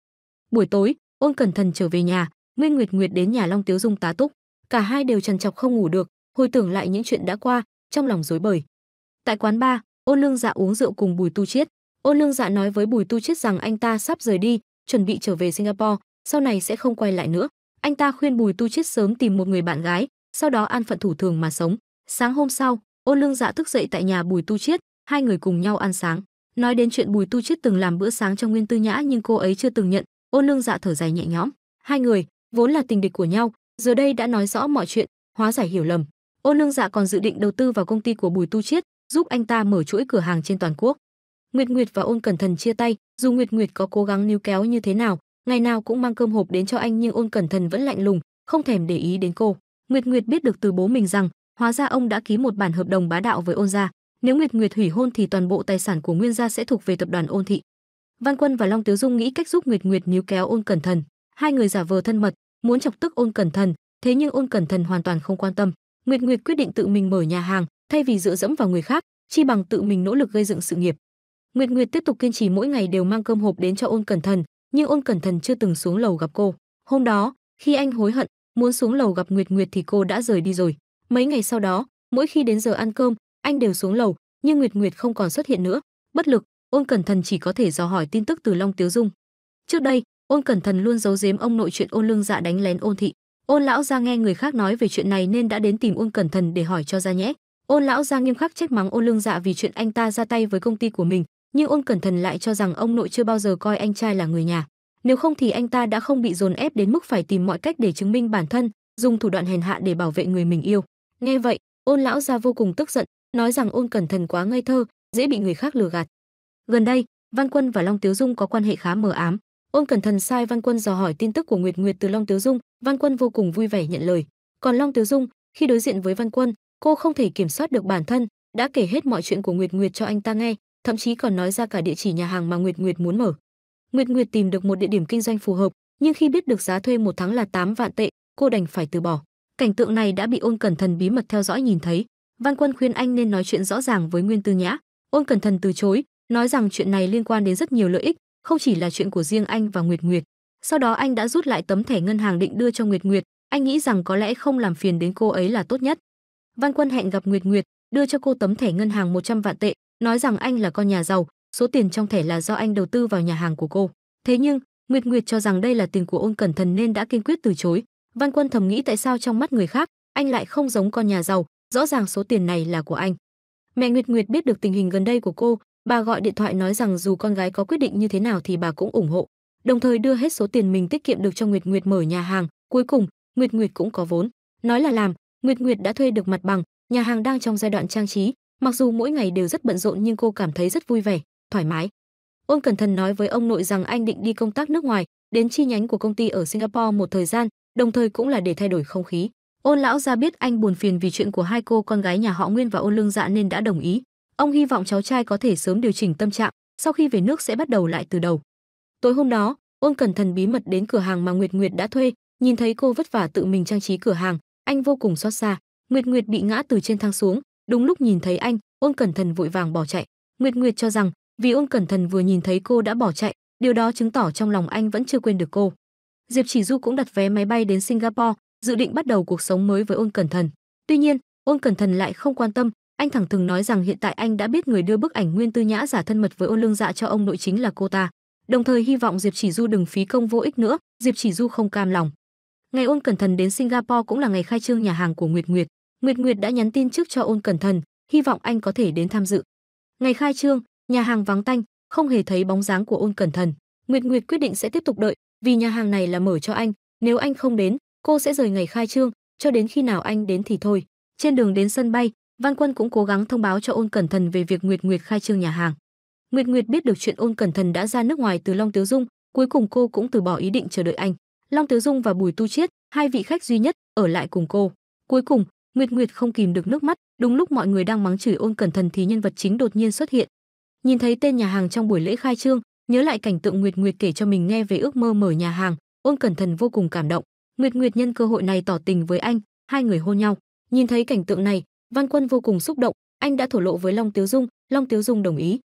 Buổi tối, Ôn Cẩn Thần trở về nhà, Nguyên Nguyệt Nguyệt đến nhà Long Tiếu Dung tá túc, cả hai đều trằn trọc không ngủ được, hồi tưởng lại những chuyện đã qua, trong lòng rối bời. Tại quán bar, Ôn Lương Dạ uống rượu cùng Bùi Tu Chiết. Ôn Lương Dạ nói với Bùi Tu Chiết rằng anh ta sắp rời đi, chuẩn bị trở về Singapore, sau này sẽ không quay lại nữa. Anh ta khuyên Bùi Tu Chiết sớm tìm một người bạn gái, sau đó an phận thủ thường mà sống. Sáng hôm sau, Ôn Lương Dạ thức dậy tại nhà Bùi Tu Chiết, hai người cùng nhau ăn sáng. Nói đến chuyện Bùi Tu Chiết từng làm bữa sáng cho Nguyên Tư Nhã nhưng cô ấy chưa từng nhận, ôn lương dạ thở dài nhẹ nhõm hai người vốn là tình địch của nhau giờ đây đã nói rõ mọi chuyện hóa giải hiểu lầm ôn lương dạ còn dự định đầu tư vào công ty của bùi tu chiết giúp anh ta mở chuỗi cửa hàng trên toàn quốc nguyệt nguyệt và ôn cẩn thần chia tay dù nguyệt nguyệt có cố gắng níu kéo như thế nào ngày nào cũng mang cơm hộp đến cho anh nhưng ôn cẩn thần vẫn lạnh lùng không thèm để ý đến cô nguyệt nguyệt biết được từ bố mình rằng hóa ra ông đã ký một bản hợp đồng bá đạo với ôn gia nếu nguyệt nguyệt hủy hôn thì toàn bộ tài sản của nguyên gia sẽ thuộc về tập đoàn ôn thị Văn Quân và Long Tiếu Dung nghĩ cách giúp Nguyệt Nguyệt níu kéo Ôn Cẩn Thần, hai người giả vờ thân mật, muốn chọc tức Ôn Cẩn Thần, thế nhưng Ôn Cẩn Thần hoàn toàn không quan tâm. Nguyệt Nguyệt quyết định tự mình mở nhà hàng, thay vì dựa dẫm vào người khác, chi bằng tự mình nỗ lực gây dựng sự nghiệp. Nguyệt Nguyệt tiếp tục kiên trì mỗi ngày đều mang cơm hộp đến cho Ôn Cẩn Thần, nhưng Ôn Cẩn Thần chưa từng xuống lầu gặp cô. Hôm đó, khi anh hối hận muốn xuống lầu gặp Nguyệt Nguyệt thì cô đã rời đi rồi. Mấy ngày sau đó, mỗi khi đến giờ ăn cơm, anh đều xuống lầu, nhưng Nguyệt Nguyệt không còn xuất hiện nữa. Bất lực, Ôn Cẩn Thần chỉ có thể dò hỏi tin tức từ Long Tiếu Dung. Trước đây, Ôn Cẩn Thần luôn giấu giếm ông nội chuyện Ôn Lương Dạ đánh lén Ôn thị. Ôn lão gia nghe người khác nói về chuyện này nên đã đến tìm Ôn Cẩn Thần để hỏi cho ra nhẽ. Ôn lão gia nghiêm khắc trách mắng Ôn Lương Dạ vì chuyện anh ta ra tay với công ty của mình, nhưng Ôn Cẩn Thần lại cho rằng ông nội chưa bao giờ coi anh trai là người nhà. Nếu không thì anh ta đã không bị dồn ép đến mức phải tìm mọi cách để chứng minh bản thân, dùng thủ đoạn hèn hạ để bảo vệ người mình yêu. Nghe vậy, Ôn lão gia vô cùng tức giận, nói rằng Ôn Cẩn Thần quá ngây thơ, dễ bị người khác lừa gạt. Gần đây, Văn Quân và Long Tiếu Dung có quan hệ khá mờ ám. Ôn Cẩn Thần sai Văn Quân dò hỏi tin tức của Nguyệt Nguyệt từ Long Tiếu Dung, Văn Quân vô cùng vui vẻ nhận lời. Còn Long Tiếu Dung, khi đối diện với Văn Quân, cô không thể kiểm soát được bản thân, đã kể hết mọi chuyện của Nguyệt Nguyệt cho anh ta nghe, thậm chí còn nói ra cả địa chỉ nhà hàng mà Nguyệt Nguyệt muốn mở. Nguyệt Nguyệt tìm được một địa điểm kinh doanh phù hợp, nhưng khi biết được giá thuê một tháng là 8 vạn tệ, cô đành phải từ bỏ. Cảnh tượng này đã bị Ôn Cẩn Thần bí mật theo dõi nhìn thấy. Văn Quân khuyên anh nên nói chuyện rõ ràng với Nguyên Tư Nhã. Ôn Cẩn Thần từ chối, nói rằng chuyện này liên quan đến rất nhiều lợi ích, không chỉ là chuyện của riêng anh và Nguyệt Nguyệt. Sau đó anh đã rút lại tấm thẻ ngân hàng định đưa cho Nguyệt Nguyệt, anh nghĩ rằng có lẽ không làm phiền đến cô ấy là tốt nhất. Văn Quân hẹn gặp Nguyệt Nguyệt, đưa cho cô tấm thẻ ngân hàng 100 vạn tệ, nói rằng anh là con nhà giàu, số tiền trong thẻ là do anh đầu tư vào nhà hàng của cô. Thế nhưng, Nguyệt Nguyệt cho rằng đây là tiền của Ôn Cẩn Thần nên đã kiên quyết từ chối. Văn Quân thầm nghĩ tại sao trong mắt người khác, anh lại không giống con nhà giàu, rõ ràng số tiền này là của anh. Mẹ Nguyệt Nguyệt biết được tình hình gần đây của cô, Bà gọi điện thoại nói rằng dù con gái có quyết định như thế nào thì bà cũng ủng hộ, đồng thời đưa hết số tiền mình tiết kiệm được cho Nguyệt Nguyệt mở nhà hàng. Cuối cùng, Nguyệt Nguyệt cũng có vốn. Nói là làm, Nguyệt Nguyệt đã thuê được mặt bằng, nhà hàng đang trong giai đoạn trang trí, mặc dù mỗi ngày đều rất bận rộn nhưng cô cảm thấy rất vui vẻ, thoải mái. Ôn Cẩn Thần nói với ông nội rằng anh định đi công tác nước ngoài, đến chi nhánh của công ty ở Singapore một thời gian, đồng thời cũng là để thay đổi không khí. Ôn lão gia biết anh buồn phiền vì chuyện của hai cô con gái nhà họ Nguyên và Ôn Lương Dạ nên đã đồng ý. Ông hy vọng cháu trai có thể sớm điều chỉnh tâm trạng, sau khi về nước sẽ bắt đầu lại từ đầu. Tối hôm đó, ôn Cẩn Thần bí mật đến cửa hàng mà Nguyệt Nguyệt đã thuê, nhìn thấy cô vất vả tự mình trang trí cửa hàng, anh vô cùng xót xa. Nguyệt Nguyệt bị ngã từ trên thang xuống, đúng lúc nhìn thấy anh, ôn Cẩn Thần vội vàng bỏ chạy. Nguyệt Nguyệt cho rằng, vì ôn Cẩn Thần vừa nhìn thấy cô đã bỏ chạy, điều đó chứng tỏ trong lòng anh vẫn chưa quên được cô. Diệp Chỉ Du cũng đặt vé máy bay đến Singapore, dự định bắt đầu cuộc sống mới với ôn Cẩn Thần. Tuy nhiên, ôn Cẩn Thần lại không quan tâm, anh thẳng thừng nói rằng hiện tại anh đã biết người đưa bức ảnh Nguyên Tư Nhã giả thân mật với Ôn Lương Dạ cho ông nội chính là cô ta, đồng thời hy vọng Diệp Chỉ Du đừng phí công vô ích nữa, Diệp Chỉ Du không cam lòng. Ngày Ôn Cẩn Thần đến Singapore cũng là ngày khai trương nhà hàng của Nguyệt Nguyệt, Nguyệt Nguyệt đã nhắn tin trước cho Ôn Cẩn Thần, hy vọng anh có thể đến tham dự. Ngày khai trương, nhà hàng vắng tanh, không hề thấy bóng dáng của Ôn Cẩn Thần. Nguyệt Nguyệt quyết định sẽ tiếp tục đợi, vì nhà hàng này là mở cho anh, nếu anh không đến, cô sẽ rời ngày khai trương, cho đến khi nào anh đến thì thôi. Trên đường đến sân bay, Văn Quân cũng cố gắng thông báo cho Ôn Cẩn Thần về việc Nguyệt Nguyệt khai trương nhà hàng. Nguyệt Nguyệt biết được chuyện Ôn Cẩn Thần đã ra nước ngoài từ Long Tiếu Dung, cuối cùng cô cũng từ bỏ ý định chờ đợi anh. Long Tiếu Dung và Bùi Tu Chiết, hai vị khách duy nhất, ở lại cùng cô. Cuối cùng, Nguyệt Nguyệt không kìm được nước mắt, đúng lúc mọi người đang mắng chửi Ôn Cẩn Thần thì nhân vật chính đột nhiên xuất hiện. Nhìn thấy tên nhà hàng trong buổi lễ khai trương, nhớ lại cảnh tượng Nguyệt Nguyệt kể cho mình nghe về ước mơ mở nhà hàng, Ôn Cẩn Thần vô cùng cảm động. Nguyệt Nguyệt nhân cơ hội này tỏ tình với anh, hai người hôn nhau. Nhìn thấy cảnh tượng này, Văn Quân vô cùng xúc động, anh đã thổ lộ với Long Tiếu Dung, Long Tiếu Dung đồng ý.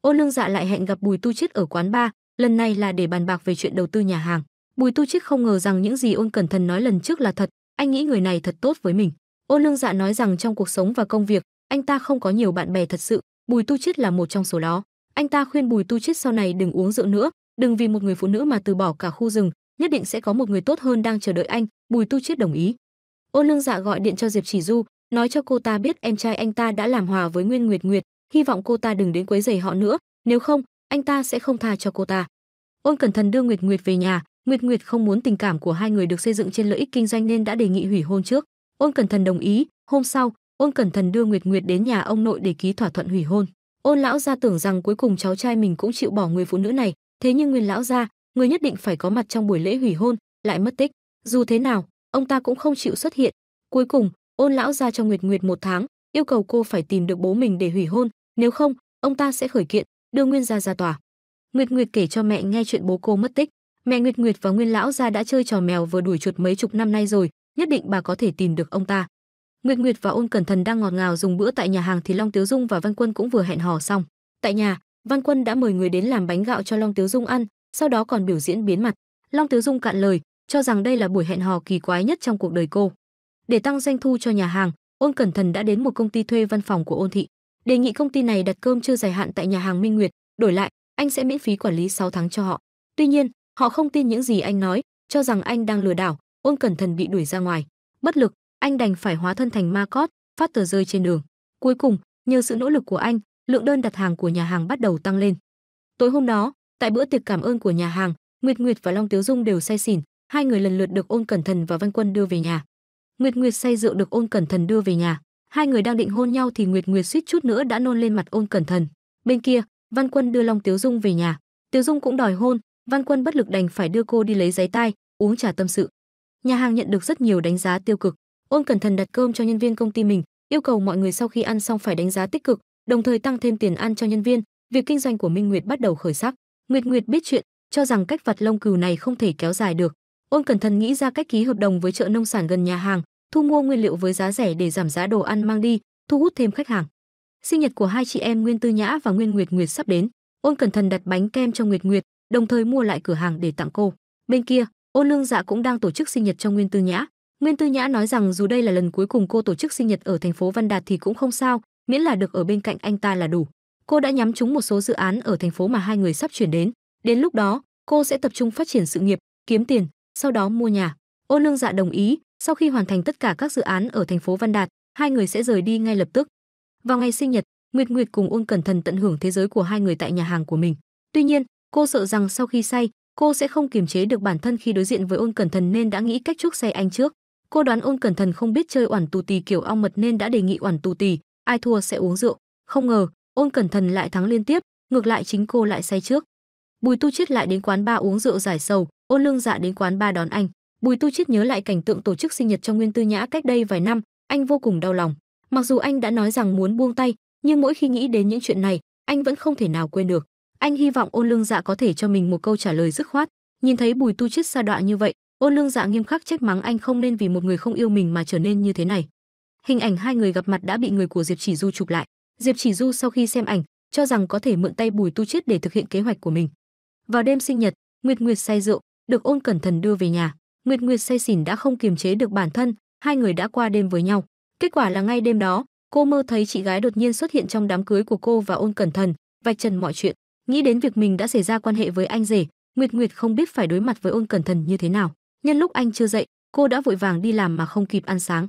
Ôn Lương Dạ lại hẹn gặp Bùi Tu Chiết ở quán bar, lần này là để bàn bạc về chuyện đầu tư nhà hàng. Bùi Tu Chiết không ngờ rằng những gì Ôn Cẩn Thần nói lần trước là thật, anh nghĩ người này thật tốt với mình. Ôn Lương Dạ nói rằng trong cuộc sống và công việc, anh ta không có nhiều bạn bè thật sự, Bùi Tu Chiết là một trong số đó. Anh ta khuyên Bùi Tu Chiết sau này đừng uống rượu nữa, đừng vì một người phụ nữ mà từ bỏ cả khu rừng, nhất định sẽ có một người tốt hơn đang chờ đợi anh, Bùi Tu Chiết đồng ý. Ôn Lương Dạ gọi điện cho Diệp Chỉ Du, nói cho cô ta biết em trai anh ta đã làm hòa với Nguyên Nguyệt Nguyệt, hy vọng cô ta đừng đến quấy rầy họ nữa, nếu không, anh ta sẽ không tha cho cô ta. Ôn Cẩn Thần đưa Nguyệt Nguyệt về nhà, Nguyệt Nguyệt không muốn tình cảm của hai người được xây dựng trên lợi ích kinh doanh nên đã đề nghị hủy hôn trước. Ôn Cẩn Thần đồng ý, hôm sau, Ôn Cẩn Thần đưa Nguyệt Nguyệt đến nhà ông nội để ký thỏa thuận hủy hôn. Ôn lão gia tưởng rằng cuối cùng cháu trai mình cũng chịu bỏ người phụ nữ này, thế nhưng Nguyên lão gia, người nhất định phải có mặt trong buổi lễ hủy hôn, lại mất tích. Dù thế nào, ông ta cũng không chịu xuất hiện. Cuối cùng, ôn lão ra cho nguyệt nguyệt một tháng yêu cầu cô phải tìm được bố mình để hủy hôn nếu không ông ta sẽ khởi kiện đưa nguyên gia ra tòa nguyệt nguyệt kể cho mẹ nghe chuyện bố cô mất tích mẹ nguyệt nguyệt và nguyên lão gia đã chơi trò mèo vừa đuổi chuột mấy chục năm nay rồi nhất định bà có thể tìm được ông ta nguyệt nguyệt và ôn cẩn thần đang ngọt ngào dùng bữa tại nhà hàng thì long tiếu dung và văn quân cũng vừa hẹn hò xong tại nhà văn quân đã mời người đến làm bánh gạo cho long tiếu dung ăn sau đó còn biểu diễn biến mặt long tiếu dung cạn lời cho rằng đây là buổi hẹn hò kỳ quái nhất trong cuộc đời cô để tăng doanh thu cho nhà hàng, Ôn Cẩn Thần đã đến một công ty thuê văn phòng của Ôn Thị, đề nghị công ty này đặt cơm chưa dài hạn tại nhà hàng Minh Nguyệt, đổi lại, anh sẽ miễn phí quản lý 6 tháng cho họ. Tuy nhiên, họ không tin những gì anh nói, cho rằng anh đang lừa đảo, Ôn Cẩn Thần bị đuổi ra ngoài. Bất lực, anh đành phải hóa thân thành ma cót, phát tờ rơi trên đường. Cuối cùng, nhờ sự nỗ lực của anh, lượng đơn đặt hàng của nhà hàng bắt đầu tăng lên. Tối hôm đó, tại bữa tiệc cảm ơn của nhà hàng, Nguyệt Nguyệt và Long Tiếu Dung đều say xỉn, hai người lần lượt được Ôn Cẩn Thần và Văn Quân đưa về nhà. Nguyệt Nguyệt say rượu được Ôn Cẩn Thần đưa về nhà. Hai người đang định hôn nhau thì Nguyệt Nguyệt suýt chút nữa đã nôn lên mặt Ôn Cẩn Thần. Bên kia, Văn Quân đưa Long Tiếu Dung về nhà. Tiếu Dung cũng đòi hôn, Văn Quân bất lực đành phải đưa cô đi lấy giấy tai, uống trà tâm sự. Nhà hàng nhận được rất nhiều đánh giá tiêu cực. Ôn Cẩn Thần đặt cơm cho nhân viên công ty mình, yêu cầu mọi người sau khi ăn xong phải đánh giá tích cực, đồng thời tăng thêm tiền ăn cho nhân viên. Việc kinh doanh của Minh Nguyệt bắt đầu khởi sắc. Nguyệt Nguyệt biết chuyện, cho rằng cách vặt lông cừu này không thể kéo dài được. Ôn Cẩn Thần nghĩ ra cách ký hợp đồng với chợ nông sản gần nhà hàng, thu mua nguyên liệu với giá rẻ để giảm giá đồ ăn mang đi, thu hút thêm khách hàng. Sinh nhật của hai chị em Nguyên Tư Nhã và Nguyên Nguyệt Nguyệt sắp đến, Ôn Cẩn thận đặt bánh kem cho Nguyệt Nguyệt, đồng thời mua lại cửa hàng để tặng cô. Bên kia, Ôn Lương Dạ cũng đang tổ chức sinh nhật cho Nguyên Tư Nhã. Nguyên Tư Nhã nói rằng dù đây là lần cuối cùng cô tổ chức sinh nhật ở thành phố Văn Đạt thì cũng không sao, miễn là được ở bên cạnh anh ta là đủ. Cô đã nhắm trúng một số dự án ở thành phố mà hai người sắp chuyển đến, đến lúc đó, cô sẽ tập trung phát triển sự nghiệp, kiếm tiền, sau đó mua nhà. Ôn Lương Dạ đồng ý, sau khi hoàn thành tất cả các dự án ở thành phố Văn Đạt, hai người sẽ rời đi ngay lập tức. Vào ngày sinh nhật, Nguyệt Nguyệt cùng Uông Cẩn Thần tận hưởng thế giới của hai người tại nhà hàng của mình. Tuy nhiên, cô sợ rằng sau khi say, cô sẽ không kiềm chế được bản thân khi đối diện với Uông Cẩn Thần nên đã nghĩ cách trước say anh trước. Cô đoán Uông Cẩn Thần không biết chơi oản tù tì kiểu ong mật nên đã đề nghị oản tù tì, ai thua sẽ uống rượu. Không ngờ, Uông Cẩn Thần lại thắng liên tiếp, ngược lại chính cô lại say trước. Bùi Tu Chiết lại đến quán ba uống rượu giải sầu, Ôn Lương Dạ đến quán ba đón anh. Bùi Tu Chiết nhớ lại cảnh tượng tổ chức sinh nhật cho Nguyên Tư Nhã cách đây vài năm, anh vô cùng đau lòng. Mặc dù anh đã nói rằng muốn buông tay, nhưng mỗi khi nghĩ đến những chuyện này, anh vẫn không thể nào quên được. Anh hy vọng Ôn Lương Dạ có thể cho mình một câu trả lời dứt khoát. Nhìn thấy Bùi Tu Chiết xa đọa như vậy, Ôn Lương Dạ nghiêm khắc trách mắng anh không nên vì một người không yêu mình mà trở nên như thế này. Hình ảnh hai người gặp mặt đã bị người của Diệp Chỉ Du chụp lại. Diệp Chỉ Du sau khi xem ảnh, cho rằng có thể mượn tay Bùi Tu Chiết để thực hiện kế hoạch của mình. Vào đêm sinh nhật, Nguyệt Nguyệt say rượu, được Ôn Cẩn Thần đưa về nhà. Nguyệt Nguyệt say xỉn đã không kiềm chế được bản thân, hai người đã qua đêm với nhau. Kết quả là ngay đêm đó, cô mơ thấy chị gái đột nhiên xuất hiện trong đám cưới của cô và ôn cẩn thận, vạch trần mọi chuyện. Nghĩ đến việc mình đã xảy ra quan hệ với anh rể, Nguyệt Nguyệt không biết phải đối mặt với ôn cẩn thận như thế nào. Nhân lúc anh chưa dậy, cô đã vội vàng đi làm mà không kịp ăn sáng.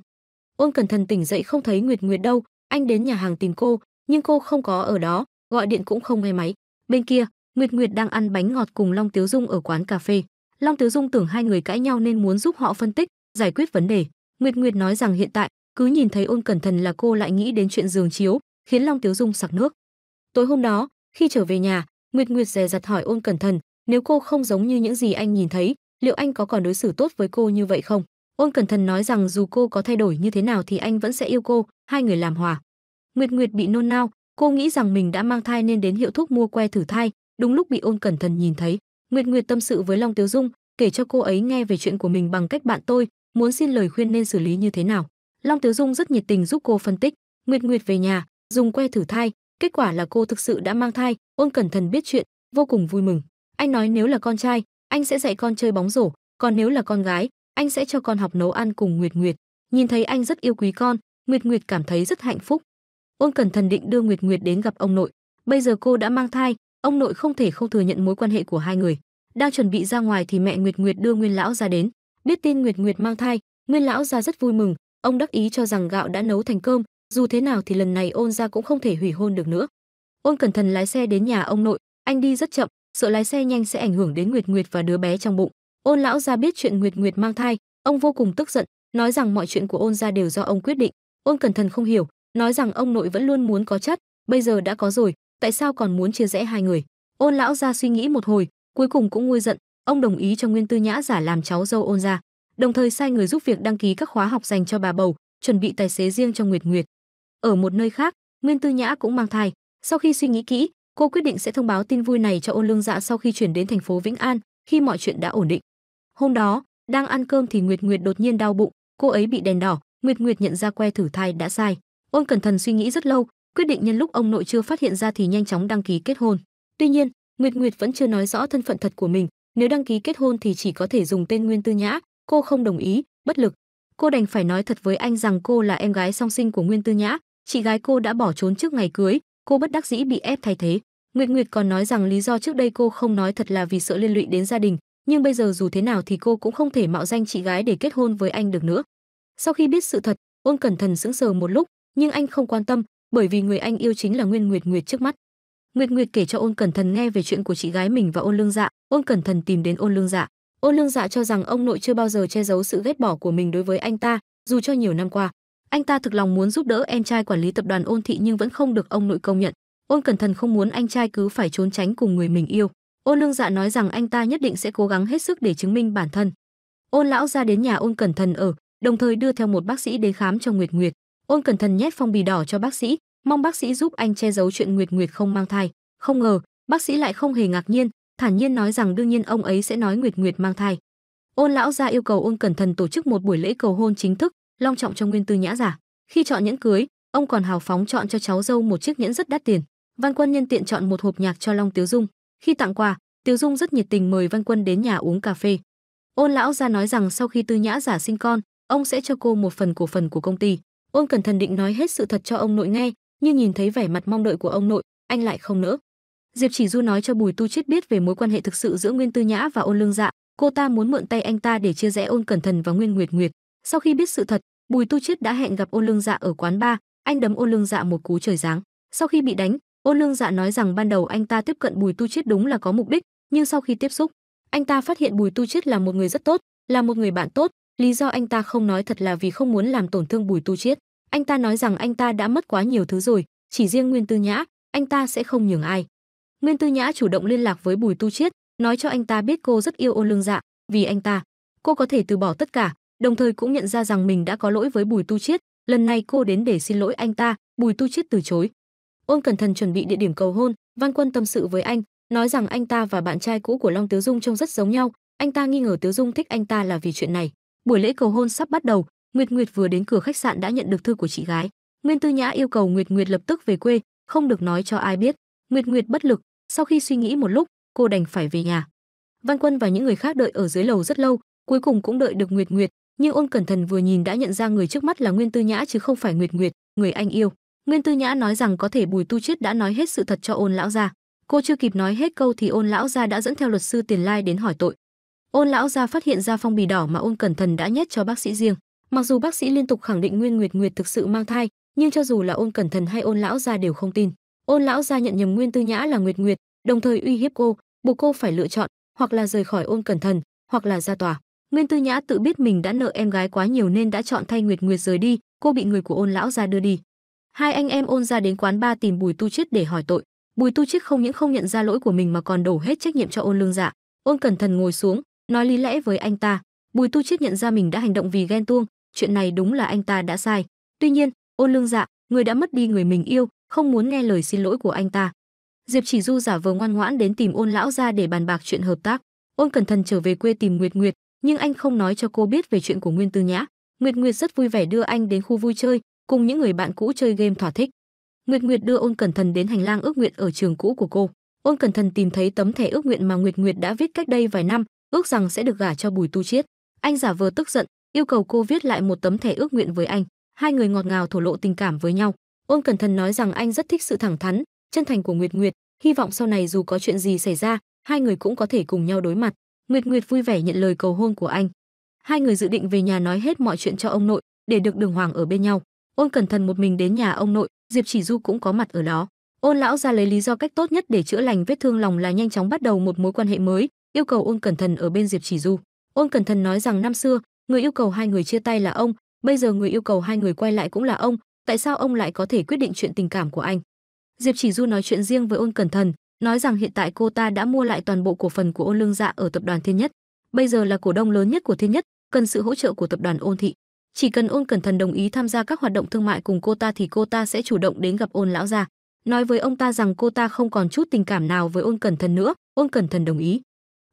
Ôn cẩn thận tỉnh dậy không thấy Nguyệt Nguyệt đâu, anh đến nhà hàng tìm cô, nhưng cô không có ở đó, gọi điện cũng không nghe máy. Bên kia, Nguyệt Nguyệt đang ăn bánh ngọt cùng Long Tiếu Dung ở quán cà phê. Long Tứ Dung tưởng hai người cãi nhau nên muốn giúp họ phân tích, giải quyết vấn đề. Nguyệt Nguyệt nói rằng hiện tại, cứ nhìn thấy Ôn Cẩn Thần là cô lại nghĩ đến chuyện giường chiếu, khiến Long Tiếu Dung sặc nước. Tối hôm đó, khi trở về nhà, Nguyệt Nguyệt dè dặt hỏi Ôn Cẩn Thần, nếu cô không giống như những gì anh nhìn thấy, liệu anh có còn đối xử tốt với cô như vậy không? Ôn Cẩn Thần nói rằng dù cô có thay đổi như thế nào thì anh vẫn sẽ yêu cô, hai người làm hòa. Nguyệt Nguyệt bị nôn nao, cô nghĩ rằng mình đã mang thai nên đến hiệu thuốc mua que thử thai, đúng lúc bị Ôn Cẩn Thần nhìn thấy. Nguyệt Nguyệt tâm sự với Long Tiếu Dung, kể cho cô ấy nghe về chuyện của mình bằng cách bạn tôi, muốn xin lời khuyên nên xử lý như thế nào. Long Tiếu Dung rất nhiệt tình giúp cô phân tích. Nguyệt Nguyệt về nhà, dùng que thử thai, kết quả là cô thực sự đã mang thai, Ôn Cẩn Thần biết chuyện, vô cùng vui mừng. Anh nói nếu là con trai, anh sẽ dạy con chơi bóng rổ, còn nếu là con gái, anh sẽ cho con học nấu ăn cùng Nguyệt Nguyệt. Nhìn thấy anh rất yêu quý con, Nguyệt Nguyệt cảm thấy rất hạnh phúc. Ôn Cẩn Thần định đưa Nguyệt Nguyệt đến gặp ông nội, bây giờ cô đã mang thai, ông nội không thể không thừa nhận mối quan hệ của hai người. Đang chuẩn bị ra ngoài thì mẹ Nguyệt Nguyệt đưa Nguyên lão ra đến, biết tin Nguyệt Nguyệt mang thai, Nguyên lão ra rất vui mừng, ông đắc ý cho rằng gạo đã nấu thành cơm, dù thế nào thì lần này Ôn gia cũng không thể hủy hôn được nữa. Ôn Cẩn Thần lái xe đến nhà ông nội, anh đi rất chậm, sợ lái xe nhanh sẽ ảnh hưởng đến Nguyệt Nguyệt và đứa bé trong bụng. Ôn lão gia biết chuyện Nguyệt Nguyệt mang thai, ông vô cùng tức giận, nói rằng mọi chuyện của Ôn gia đều do ông quyết định. Ôn Cẩn Thần không hiểu, nói rằng ông nội vẫn luôn muốn có chất, bây giờ đã có rồi, tại sao còn muốn chia rẽ hai người ôn lão gia suy nghĩ một hồi cuối cùng cũng nguôi giận ông đồng ý cho nguyên tư nhã giả làm cháu dâu ôn gia đồng thời sai người giúp việc đăng ký các khóa học dành cho bà bầu chuẩn bị tài xế riêng cho nguyệt nguyệt ở một nơi khác nguyên tư nhã cũng mang thai sau khi suy nghĩ kỹ cô quyết định sẽ thông báo tin vui này cho ôn lương dạ sau khi chuyển đến thành phố vĩnh an khi mọi chuyện đã ổn định hôm đó đang ăn cơm thì nguyệt nguyệt đột nhiên đau bụng cô ấy bị đèn đỏ nguyệt nguyệt nhận ra que thử thai đã sai ôn cẩn thận suy nghĩ rất lâu quyết định nhân lúc ông nội chưa phát hiện ra thì nhanh chóng đăng ký kết hôn. Tuy nhiên, Nguyệt Nguyệt vẫn chưa nói rõ thân phận thật của mình, nếu đăng ký kết hôn thì chỉ có thể dùng tên Nguyên Tư Nhã, cô không đồng ý, bất lực. Cô đành phải nói thật với anh rằng cô là em gái song sinh của Nguyên Tư Nhã, chị gái cô đã bỏ trốn trước ngày cưới, cô bất đắc dĩ bị ép thay thế. Nguyệt Nguyệt còn nói rằng lý do trước đây cô không nói thật là vì sợ liên lụy đến gia đình, nhưng bây giờ dù thế nào thì cô cũng không thể mạo danh chị gái để kết hôn với anh được nữa. Sau khi biết sự thật, Ôn Cẩn Thần sững sờ một lúc, nhưng anh không quan tâm, bởi vì người anh yêu chính là Nguyên Nguyệt Nguyệt trước mắt. Nguyệt Nguyệt kể cho Ôn Cẩn Thần nghe về chuyện của chị gái mình và Ôn Lương Dạ, Ôn Cẩn Thần tìm đến Ôn Lương Dạ. Ôn Lương Dạ cho rằng ông nội chưa bao giờ che giấu sự ghét bỏ của mình đối với anh ta, dù cho nhiều năm qua, anh ta thực lòng muốn giúp đỡ em trai quản lý tập đoàn Ôn thị nhưng vẫn không được ông nội công nhận. Ôn Cẩn Thần không muốn anh trai cứ phải trốn tránh cùng người mình yêu. Ôn Lương Dạ nói rằng anh ta nhất định sẽ cố gắng hết sức để chứng minh bản thân. Ôn lão ra đến nhà Ôn Cẩn Thần ở, đồng thời đưa theo một bác sĩ đến khám cho Nguyệt Nguyệt. Ôn cẩn thận nhét phong bì đỏ cho bác sĩ, mong bác sĩ giúp anh che giấu chuyện Nguyệt Nguyệt không mang thai. Không ngờ, bác sĩ lại không hề ngạc nhiên, thản nhiên nói rằng đương nhiên ông ấy sẽ nói Nguyệt Nguyệt mang thai. Ôn lão gia yêu cầu Ôn Cẩn thận tổ chức một buổi lễ cầu hôn chính thức, long trọng cho Nguyên Tư Nhã giả. Khi chọn nhẫn cưới, ông còn hào phóng chọn cho cháu dâu một chiếc nhẫn rất đắt tiền. Văn Quân nhân tiện chọn một hộp nhạc cho Long Tiếu Dung. Khi tặng quà, Tiếu Dung rất nhiệt tình mời Văn Quân đến nhà uống cà phê. Ôn lão gia nói rằng sau khi Tư Nhã giả sinh con, ông sẽ cho cô một phần cổ phần của công ty. Ôn Cẩn Thần định nói hết sự thật cho ông nội nghe, nhưng nhìn thấy vẻ mặt mong đợi của ông nội, anh lại không nỡ. Diệp Chỉ Du nói cho Bùi Tu Chiết biết về mối quan hệ thực sự giữa Nguyên Tư Nhã và Ôn Lương Dạ, cô ta muốn mượn tay anh ta để chia rẽ Ôn Cẩn Thần và Nguyên Nguyệt Nguyệt. Sau khi biết sự thật, Bùi Tu Chiết đã hẹn gặp Ôn Lương Dạ ở quán bar, anh đấm Ôn Lương Dạ một cú trời giáng. Sau khi bị đánh, Ôn Lương Dạ nói rằng ban đầu anh ta tiếp cận Bùi Tu Chiết đúng là có mục đích, nhưng sau khi tiếp xúc, anh ta phát hiện Bùi Tu Chiết là một người rất tốt, là một người bạn tốt, Lý do anh ta không nói thật là vì không muốn làm tổn thương Bùi Tu Chiết. Anh ta nói rằng anh ta đã mất quá nhiều thứ rồi, chỉ riêng Nguyên Tư Nhã, anh ta sẽ không nhường ai. Nguyên Tư Nhã chủ động liên lạc với Bùi Tu Chiết, nói cho anh ta biết cô rất yêu Ôn Lương Dạ, vì anh ta, cô có thể từ bỏ tất cả, đồng thời cũng nhận ra rằng mình đã có lỗi với Bùi Tu Chiết, lần này cô đến để xin lỗi anh ta, Bùi Tu Chiết từ chối. Ôn Cẩn Thần chuẩn bị địa điểm cầu hôn, Văn Quân tâm sự với anh, nói rằng anh ta và bạn trai cũ của Long Tiếu Dung trông rất giống nhau, anh ta nghi ngờ Tiếu Dung thích anh ta là vì chuyện này. Buổi lễ cầu hôn sắp bắt đầu, Nguyệt Nguyệt vừa đến cửa khách sạn đã nhận được thư của chị gái. Nguyên Tư Nhã yêu cầu Nguyệt Nguyệt lập tức về quê, không được nói cho ai biết. Nguyệt Nguyệt bất lực, sau khi suy nghĩ một lúc, cô đành phải về nhà. Văn Quân và những người khác đợi ở dưới lầu rất lâu, cuối cùng cũng đợi được Nguyệt Nguyệt, nhưng Ôn Cẩn Thần vừa nhìn đã nhận ra người trước mắt là Nguyên Tư Nhã chứ không phải Nguyệt Nguyệt, người anh yêu. Nguyên Tư Nhã nói rằng có thể Bùi Tu Chiết đã nói hết sự thật cho Ôn lão gia. Cô chưa kịp nói hết câu thì Ôn lão gia đã dẫn theo luật sư Tiền Lai đến hỏi tội. Ôn lão gia phát hiện ra phong bì đỏ mà Ôn Cẩn Thần đã nhét cho bác sĩ riêng. Mặc dù bác sĩ liên tục khẳng định Nguyên Nguyệt Nguyệt thực sự mang thai, nhưng cho dù là Ôn Cẩn Thần hay Ôn lão gia đều không tin. Ôn lão gia nhận nhầm Nguyên Tư Nhã là Nguyệt Nguyệt, đồng thời uy hiếp cô, buộc cô phải lựa chọn, hoặc là rời khỏi Ôn Cẩn Thần, hoặc là ra tòa. Nguyên Tư Nhã tự biết mình đã nợ em gái quá nhiều nên đã chọn thay Nguyệt Nguyệt rời đi, cô bị người của Ôn lão gia đưa đi. Hai anh em Ôn gia đến quán ba tìm Bùi Tu Triết để hỏi tội. Bùi Tu Triết không những không nhận ra lỗi của mình mà còn đổ hết trách nhiệm cho Ôn Lương Dạ. Ôn Cẩn Thần ngồi xuống, Nói lý lẽ với anh ta, Bùi Tu Chiết nhận ra mình đã hành động vì ghen tuông, chuyện này đúng là anh ta đã sai. Tuy nhiên, Ôn Lương Dạ, người đã mất đi người mình yêu, không muốn nghe lời xin lỗi của anh ta. Diệp Chỉ Du giả vờ ngoan ngoãn đến tìm Ôn lão gia để bàn bạc chuyện hợp tác. Ôn Cẩn Thần trở về quê tìm Nguyệt Nguyệt, nhưng anh không nói cho cô biết về chuyện của Nguyên Tư Nhã. Nguyệt Nguyệt rất vui vẻ đưa anh đến khu vui chơi, cùng những người bạn cũ chơi game thỏa thích. Nguyệt Nguyệt đưa Ôn Cẩn Thần đến hành lang ước nguyện ở trường cũ của cô. Ôn Cẩn Thần tìm thấy tấm thẻ ước nguyện mà Nguyệt Nguyệt đã viết cách đây vài năm, ước rằng sẽ được gả cho Bùi Tu Chiết. Anh giả vờ tức giận, yêu cầu cô viết lại một tấm thẻ ước nguyện với anh. Hai người ngọt ngào thổ lộ tình cảm với nhau. Ôn Cẩn Thần nói rằng anh rất thích sự thẳng thắn, chân thành của Nguyệt Nguyệt, hy vọng sau này dù có chuyện gì xảy ra, hai người cũng có thể cùng nhau đối mặt. Nguyệt Nguyệt vui vẻ nhận lời cầu hôn của anh. Hai người dự định về nhà nói hết mọi chuyện cho ông nội, để được Đường Hoàng ở bên nhau. Ôn Cẩn Thần một mình đến nhà ông nội, Diệp Chỉ Du cũng có mặt ở đó. Ôn lão ra lấy lý do cách tốt nhất để chữa lành vết thương lòng là nhanh chóng bắt đầu một mối quan hệ mới, yêu cầu ôn cẩn thần ở bên diệp chỉ du ôn cẩn thần nói rằng năm xưa người yêu cầu hai người chia tay là ông bây giờ người yêu cầu hai người quay lại cũng là ông tại sao ông lại có thể quyết định chuyện tình cảm của anh diệp chỉ du nói chuyện riêng với ôn cẩn thần nói rằng hiện tại cô ta đã mua lại toàn bộ cổ phần của ôn lương dạ ở tập đoàn thiên nhất bây giờ là cổ đông lớn nhất của thiên nhất cần sự hỗ trợ của tập đoàn ôn thị chỉ cần ôn cẩn thần đồng ý tham gia các hoạt động thương mại cùng cô ta thì cô ta sẽ chủ động đến gặp ôn lão gia nói với ông ta rằng cô ta không còn chút tình cảm nào với ôn cẩn thần nữa ôn cẩn thần đồng ý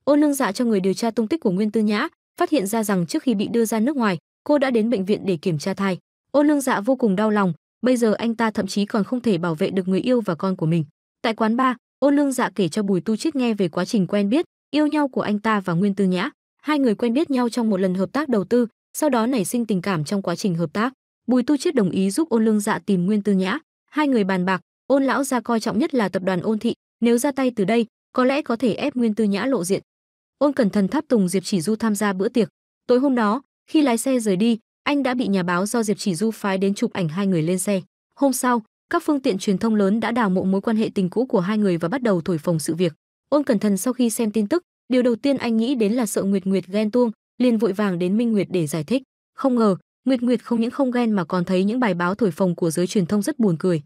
ôn lương dạ cho người điều tra tung tích của nguyên tư nhã phát hiện ra rằng trước khi bị đưa ra nước ngoài cô đã đến bệnh viện để kiểm tra thai ôn lương dạ vô cùng đau lòng bây giờ anh ta thậm chí còn không thể bảo vệ được người yêu và con của mình tại quán bar ôn lương dạ kể cho bùi tu chiết nghe về quá trình quen biết yêu nhau của anh ta và nguyên tư nhã hai người quen biết nhau trong một lần hợp tác đầu tư sau đó nảy sinh tình cảm trong quá trình hợp tác bùi tu chiết đồng ý giúp ôn lương dạ tìm nguyên tư nhã hai người bàn bạc ôn lão gia coi trọng nhất là tập đoàn ôn thị nếu ra tay từ đây có lẽ có thể ép nguyên tư nhã lộ diện Ôn Cẩn Thần tháp tùng Diệp Chỉ Du tham gia bữa tiệc. Tối hôm đó, khi lái xe rời đi, anh đã bị nhà báo do Diệp Chỉ Du phái đến chụp ảnh hai người lên xe. Hôm sau, các phương tiện truyền thông lớn đã đào mộ mối quan hệ tình cũ của hai người và bắt đầu thổi phồng sự việc. Ôn Cẩn Thần sau khi xem tin tức, điều đầu tiên anh nghĩ đến là sợ Nguyệt Nguyệt ghen tuông, liền vội vàng đến Minh Nguyệt để giải thích. Không ngờ, Nguyệt Nguyệt không những không ghen mà còn thấy những bài báo thổi phồng của giới truyền thông rất buồn cười.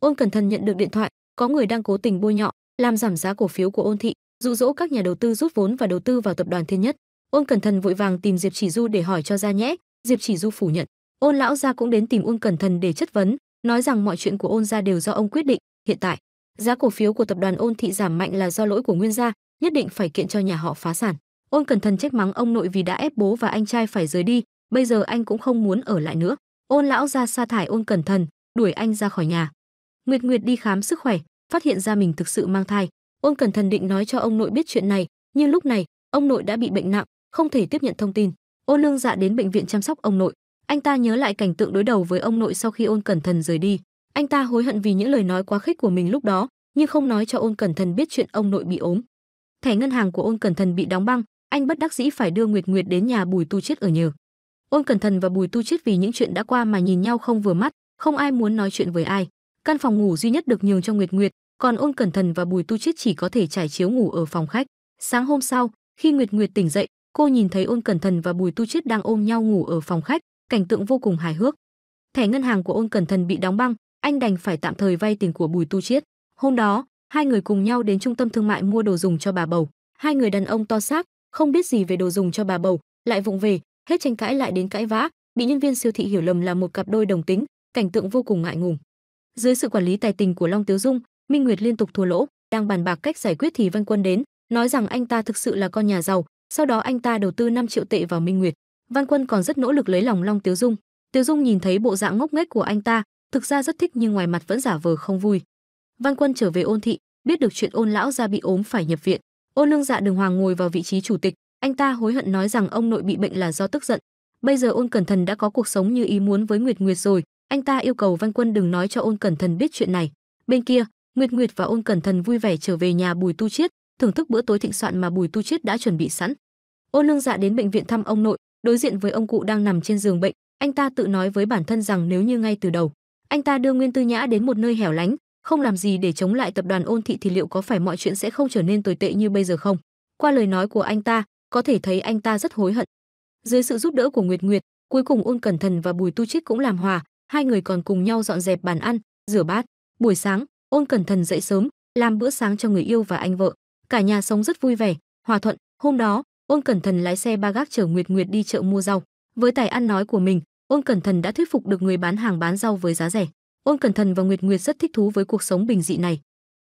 Ôn Cẩn Thần nhận được điện thoại, có người đang cố tình bôi nhọ, làm giảm giá cổ phiếu của Ôn thị, dụ dỗ các nhà đầu tư rút vốn và đầu tư vào tập đoàn Thiên Nhất. Ôn Cẩn Thần vội vàng tìm Diệp Chỉ Du để hỏi cho ra nhẽ, Diệp Chỉ Du phủ nhận. Ôn lão gia cũng đến tìm Ôn Cẩn Thần để chất vấn, nói rằng mọi chuyện của Ôn gia đều do ông quyết định, hiện tại giá cổ phiếu của tập đoàn Ôn thị giảm mạnh là do lỗi của Nguyên gia, nhất định phải kiện cho nhà họ phá sản. Ôn Cẩn Thần trách mắng ông nội vì đã ép bố và anh trai phải rời đi, bây giờ anh cũng không muốn ở lại nữa. Ôn lão gia sa thải Ôn Cẩn Thần, đuổi anh ra khỏi nhà. Nguyệt Nguyệt đi khám sức khỏe, phát hiện ra mình thực sự mang thai. Ôn Cẩn Thần định nói cho ông nội biết chuyện này, nhưng lúc này, ông nội đã bị bệnh nặng, không thể tiếp nhận thông tin. Ôn Lương Dạ đến bệnh viện chăm sóc ông nội. Anh ta nhớ lại cảnh tượng đối đầu với ông nội sau khi Ôn Cẩn Thần rời đi. Anh ta hối hận vì những lời nói quá khích của mình lúc đó, nhưng không nói cho Ôn Cẩn Thần biết chuyện ông nội bị ốm. Thẻ ngân hàng của Ôn Cẩn Thần bị đóng băng, anh bất đắc dĩ phải đưa Nguyệt Nguyệt đến nhà Bùi Tu Chiết ở nhờ. Ôn Cẩn Thần và Bùi Tu Chiết vì những chuyện đã qua mà nhìn nhau không vừa mắt, không ai muốn nói chuyện với ai. Căn phòng ngủ duy nhất được nhường cho Nguyệt Nguyệt, còn ôn cẩn thần và bùi tu chiết chỉ có thể trải chiếu ngủ ở phòng khách sáng hôm sau khi nguyệt nguyệt tỉnh dậy cô nhìn thấy ôn cẩn thần và bùi tu chiết đang ôm nhau ngủ ở phòng khách cảnh tượng vô cùng hài hước thẻ ngân hàng của ôn cẩn thần bị đóng băng anh đành phải tạm thời vay tiền của bùi tu chiết hôm đó hai người cùng nhau đến trung tâm thương mại mua đồ dùng cho bà bầu hai người đàn ông to xác không biết gì về đồ dùng cho bà bầu lại vụng về hết tranh cãi lại đến cãi vã bị nhân viên siêu thị hiểu lầm là một cặp đôi đồng tính cảnh tượng vô cùng ngại ngùng dưới sự quản lý tài tình của long tiếu dung Minh Nguyệt liên tục thua lỗ, đang bàn bạc cách giải quyết thì Văn Quân đến, nói rằng anh ta thực sự là con nhà giàu, sau đó anh ta đầu tư 5 triệu tệ vào Minh Nguyệt. Văn Quân còn rất nỗ lực lấy lòng Long Tiếu Dung. Tiếu Dung nhìn thấy bộ dạng ngốc nghếch của anh ta, thực ra rất thích nhưng ngoài mặt vẫn giả vờ không vui. Văn Quân trở về ôn thị, biết được chuyện ôn lão gia bị ốm phải nhập viện. Ôn lương dạ đường hoàng ngồi vào vị trí chủ tịch, anh ta hối hận nói rằng ông nội bị bệnh là do tức giận. Bây giờ ôn cẩn thần đã có cuộc sống như ý muốn với Nguyệt Nguyệt rồi, anh ta yêu cầu Văn Quân đừng nói cho ôn cẩn thần biết chuyện này. Bên kia, Nguyệt Nguyệt và Ôn Cẩn Thần vui vẻ trở về nhà Bùi Tu Chiết, thưởng thức bữa tối thịnh soạn mà Bùi Tu Chiết đã chuẩn bị sẵn. Ôn Lương Dạ đến bệnh viện thăm ông nội, đối diện với ông cụ đang nằm trên giường bệnh, anh ta tự nói với bản thân rằng nếu như ngay từ đầu, anh ta đưa Nguyên Tư Nhã đến một nơi hẻo lánh, không làm gì để chống lại tập đoàn Ôn thị thì liệu có phải mọi chuyện sẽ không trở nên tồi tệ như bây giờ không? Qua lời nói của anh ta, có thể thấy anh ta rất hối hận. Dưới sự giúp đỡ của Nguyệt Nguyệt, cuối cùng Ôn Cẩn Thần và Bùi Tu Chiết cũng làm hòa, hai người còn cùng nhau dọn dẹp bàn ăn, rửa bát. Buổi sáng, ôn cẩn thận dậy sớm làm bữa sáng cho người yêu và anh vợ cả nhà sống rất vui vẻ hòa thuận hôm đó ôn cẩn thận lái xe ba gác chở nguyệt nguyệt đi chợ mua rau với tài ăn nói của mình ôn cẩn thận đã thuyết phục được người bán hàng bán rau với giá rẻ ôn cẩn thận và nguyệt nguyệt rất thích thú với cuộc sống bình dị này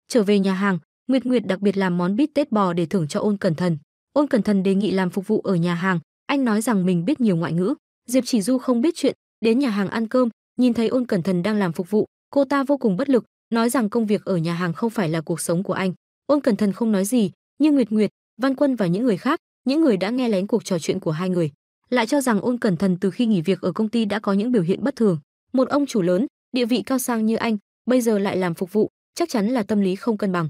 trở về nhà hàng nguyệt nguyệt đặc biệt làm món bít tết bò để thưởng cho ôn cẩn thận. ôn cẩn thận đề nghị làm phục vụ ở nhà hàng anh nói rằng mình biết nhiều ngoại ngữ diệp chỉ du không biết chuyện đến nhà hàng ăn cơm nhìn thấy ôn cẩn thận đang làm phục vụ cô ta vô cùng bất lực nói rằng công việc ở nhà hàng không phải là cuộc sống của anh. Ôn Cẩn Thần không nói gì, nhưng Nguyệt Nguyệt, Văn Quân và những người khác, những người đã nghe lén cuộc trò chuyện của hai người, lại cho rằng Ôn Cẩn Thần từ khi nghỉ việc ở công ty đã có những biểu hiện bất thường. Một ông chủ lớn, địa vị cao sang như anh, bây giờ lại làm phục vụ, chắc chắn là tâm lý không cân bằng.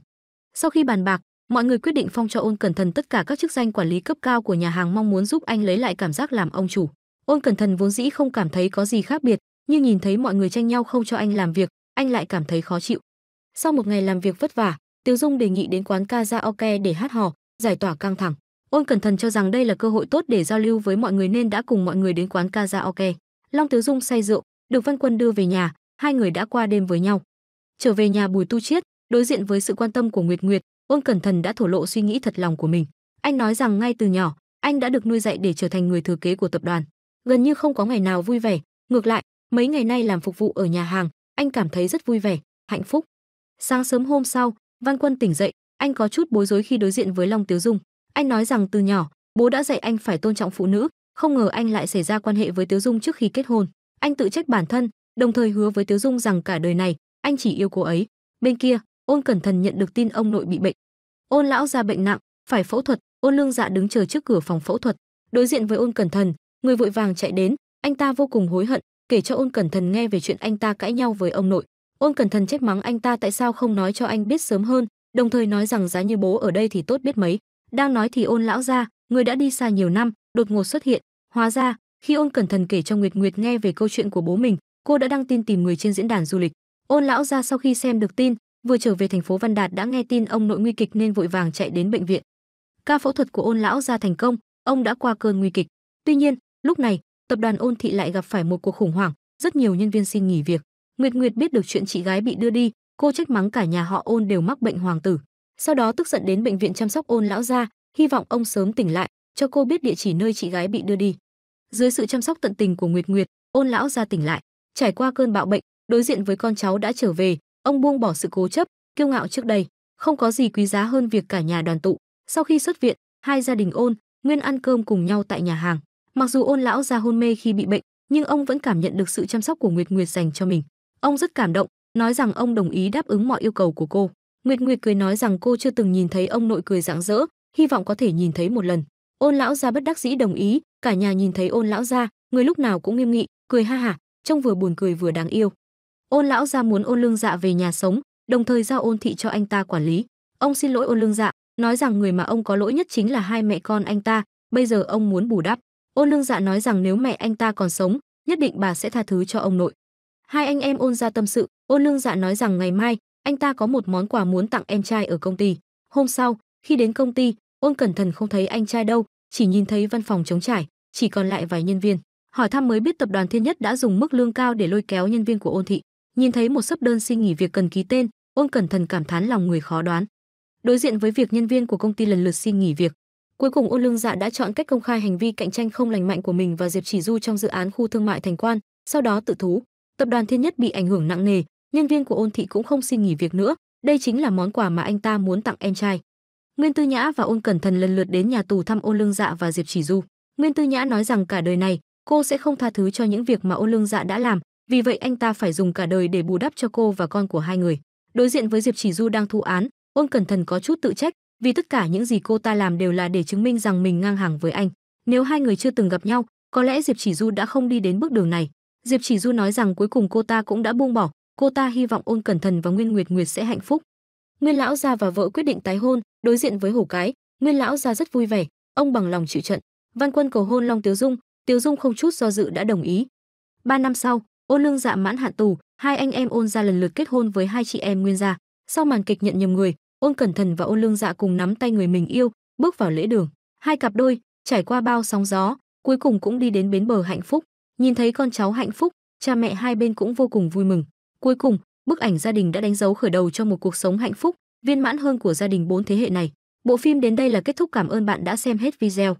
Sau khi bàn bạc, mọi người quyết định phong cho Ôn Cẩn Thần tất cả các chức danh quản lý cấp cao của nhà hàng mong muốn giúp anh lấy lại cảm giác làm ông chủ. Ôn Cẩn Thần vốn dĩ không cảm thấy có gì khác biệt, nhưng nhìn thấy mọi người tranh nhau không cho anh làm việc, anh lại cảm thấy khó chịu. Sau một ngày làm việc vất vả, Tiêu Dung đề nghị đến quán karaoke để hát hò, giải tỏa căng thẳng. Ôn Cẩn Thần cho rằng đây là cơ hội tốt để giao lưu với mọi người nên đã cùng mọi người đến quán karaoke. Long Tiếu Dung say rượu, được Văn Quân đưa về nhà, hai người đã qua đêm với nhau. Trở về nhà Bùi Tu Chiết, đối diện với sự quan tâm của Nguyệt Nguyệt, Ôn Cẩn Thần đã thổ lộ suy nghĩ thật lòng của mình. Anh nói rằng ngay từ nhỏ, anh đã được nuôi dạy để trở thành người thừa kế của tập đoàn. Gần như không có ngày nào vui vẻ, ngược lại, mấy ngày nay làm phục vụ ở nhà hàng, anh cảm thấy rất vui vẻ, hạnh phúc. Sáng sớm hôm sau, Văn Quân tỉnh dậy, anh có chút bối rối khi đối diện với Long Tiếu Dung. Anh nói rằng từ nhỏ, bố đã dạy anh phải tôn trọng phụ nữ, không ngờ anh lại xảy ra quan hệ với Tiếu Dung trước khi kết hôn. Anh tự trách bản thân, đồng thời hứa với Tiếu Dung rằng cả đời này, anh chỉ yêu cô ấy. Bên kia, Ôn Cẩn Thần nhận được tin ông nội bị bệnh. Ôn lão ra bệnh nặng, phải phẫu thuật, Ôn Lương Dạ đứng chờ trước cửa phòng phẫu thuật. Đối diện với Ôn Cẩn Thần, người vội vàng chạy đến, anh ta vô cùng hối hận, kể cho ôn cẩn thần nghe về chuyện anh ta cãi nhau với ông nội ôn cẩn thần trách mắng anh ta tại sao không nói cho anh biết sớm hơn đồng thời nói rằng giá như bố ở đây thì tốt biết mấy đang nói thì ôn lão ra người đã đi xa nhiều năm đột ngột xuất hiện hóa ra khi ôn cẩn thần kể cho nguyệt nguyệt nghe về câu chuyện của bố mình cô đã đăng tin tìm người trên diễn đàn du lịch ôn lão ra sau khi xem được tin vừa trở về thành phố văn đạt đã nghe tin ông nội nguy kịch nên vội vàng chạy đến bệnh viện ca phẫu thuật của ôn lão ra thành công ông đã qua cơn nguy kịch tuy nhiên lúc này tập đoàn Ôn Thị lại gặp phải một cuộc khủng hoảng, rất nhiều nhân viên xin nghỉ việc. Nguyệt Nguyệt biết được chuyện chị gái bị đưa đi, cô trách mắng cả nhà họ Ôn đều mắc bệnh hoàng tử. Sau đó tức giận đến bệnh viện chăm sóc Ôn lão gia, hy vọng ông sớm tỉnh lại, cho cô biết địa chỉ nơi chị gái bị đưa đi. Dưới sự chăm sóc tận tình của Nguyệt Nguyệt, Ôn lão gia tỉnh lại, trải qua cơn bạo bệnh, đối diện với con cháu đã trở về, ông buông bỏ sự cố chấp, kiêu ngạo trước đây, không có gì quý giá hơn việc cả nhà đoàn tụ. Sau khi xuất viện, hai gia đình Ôn, Nguyên ăn cơm cùng nhau tại nhà hàng. Mặc dù Ôn lão già hôn mê khi bị bệnh, nhưng ông vẫn cảm nhận được sự chăm sóc của Nguyệt Nguyệt dành cho mình. Ông rất cảm động, nói rằng ông đồng ý đáp ứng mọi yêu cầu của cô. Nguyệt Nguyệt cười nói rằng cô chưa từng nhìn thấy ông nội cười rạng rỡ, hy vọng có thể nhìn thấy một lần. Ôn lão gia bất đắc dĩ đồng ý, cả nhà nhìn thấy Ôn lão gia, người lúc nào cũng nghiêm nghị, cười ha hả, trông vừa buồn cười vừa đáng yêu. Ôn lão gia muốn Ôn Lương Dạ về nhà sống, đồng thời giao Ôn thị cho anh ta quản lý. Ông xin lỗi Ôn Lương Dạ, nói rằng người mà ông có lỗi nhất chính là hai mẹ con anh ta, bây giờ ông muốn bù đắp. Ôn Lương Dạ nói rằng nếu mẹ anh ta còn sống, nhất định bà sẽ tha thứ cho ông nội. Hai anh em ôn ra tâm sự, Ôn Lương Dạ nói rằng ngày mai anh ta có một món quà muốn tặng em trai ở công ty. Hôm sau, khi đến công ty, Ôn Cẩn Thần không thấy anh trai đâu, chỉ nhìn thấy văn phòng trống trải, chỉ còn lại vài nhân viên. Hỏi thăm mới biết tập đoàn Thiên Nhất đã dùng mức lương cao để lôi kéo nhân viên của Ôn thị. Nhìn thấy một sấp đơn xin nghỉ việc cần ký tên, Ôn Cẩn Thần cảm thán lòng người khó đoán. Đối diện với việc nhân viên của công ty lần lượt xin nghỉ việc, Cuối cùng Ô Lương Dạ đã chọn cách công khai hành vi cạnh tranh không lành mạnh của mình và Diệp Chỉ Du trong dự án khu thương mại Thành Quan, sau đó tự thú. Tập đoàn Thiên Nhất bị ảnh hưởng nặng nề, nhân viên của Ôn thị cũng không xin nghỉ việc nữa, đây chính là món quà mà anh ta muốn tặng em trai. Nguyên Tư Nhã và Ôn Cẩn Thần lần lượt đến nhà tù thăm Ô Lương Dạ và Diệp Chỉ Du. Nguyên Tư Nhã nói rằng cả đời này, cô sẽ không tha thứ cho những việc mà Ô Lương Dạ đã làm, vì vậy anh ta phải dùng cả đời để bù đắp cho cô và con của hai người. Đối diện với Diệp Chỉ Du đang thụ án, Ôn Cẩn Thần có chút tự trách, vì tất cả những gì cô ta làm đều là để chứng minh rằng mình ngang hàng với anh. Nếu hai người chưa từng gặp nhau, có lẽ Diệp Chỉ Du đã không đi đến bước đường này. Diệp Chỉ Du nói rằng cuối cùng cô ta cũng đã buông bỏ, cô ta hy vọng Ôn Cẩn Thần và Nguyên Nguyệt Nguyệt sẽ hạnh phúc. Nguyên lão gia và vợ quyết định tái hôn, đối diện với Hồ Cái, Nguyên lão gia rất vui vẻ, ông bằng lòng chịu trận. Văn Quân cầu hôn Long Tiếu Dung, Tiếu Dung không chút do dự đã đồng ý. Ba năm sau, Ôn Lương Dạ mãn hạn tù, hai anh em Ôn gia lần lượt kết hôn với hai chị em Nguyên gia. Sau màn kịch nhận nhầm người, Ôn Cẩn Thần và Ôn Lương Dạ cùng nắm tay người mình yêu, bước vào lễ đường. Hai cặp đôi, trải qua bao sóng gió, cuối cùng cũng đi đến bến bờ hạnh phúc. Nhìn thấy con cháu hạnh phúc, cha mẹ hai bên cũng vô cùng vui mừng. Cuối cùng, bức ảnh gia đình đã đánh dấu khởi đầu cho một cuộc sống hạnh phúc, viên mãn hơn của gia đình bốn thế hệ này. Bộ phim đến đây là kết thúc, cảm ơn bạn đã xem hết video.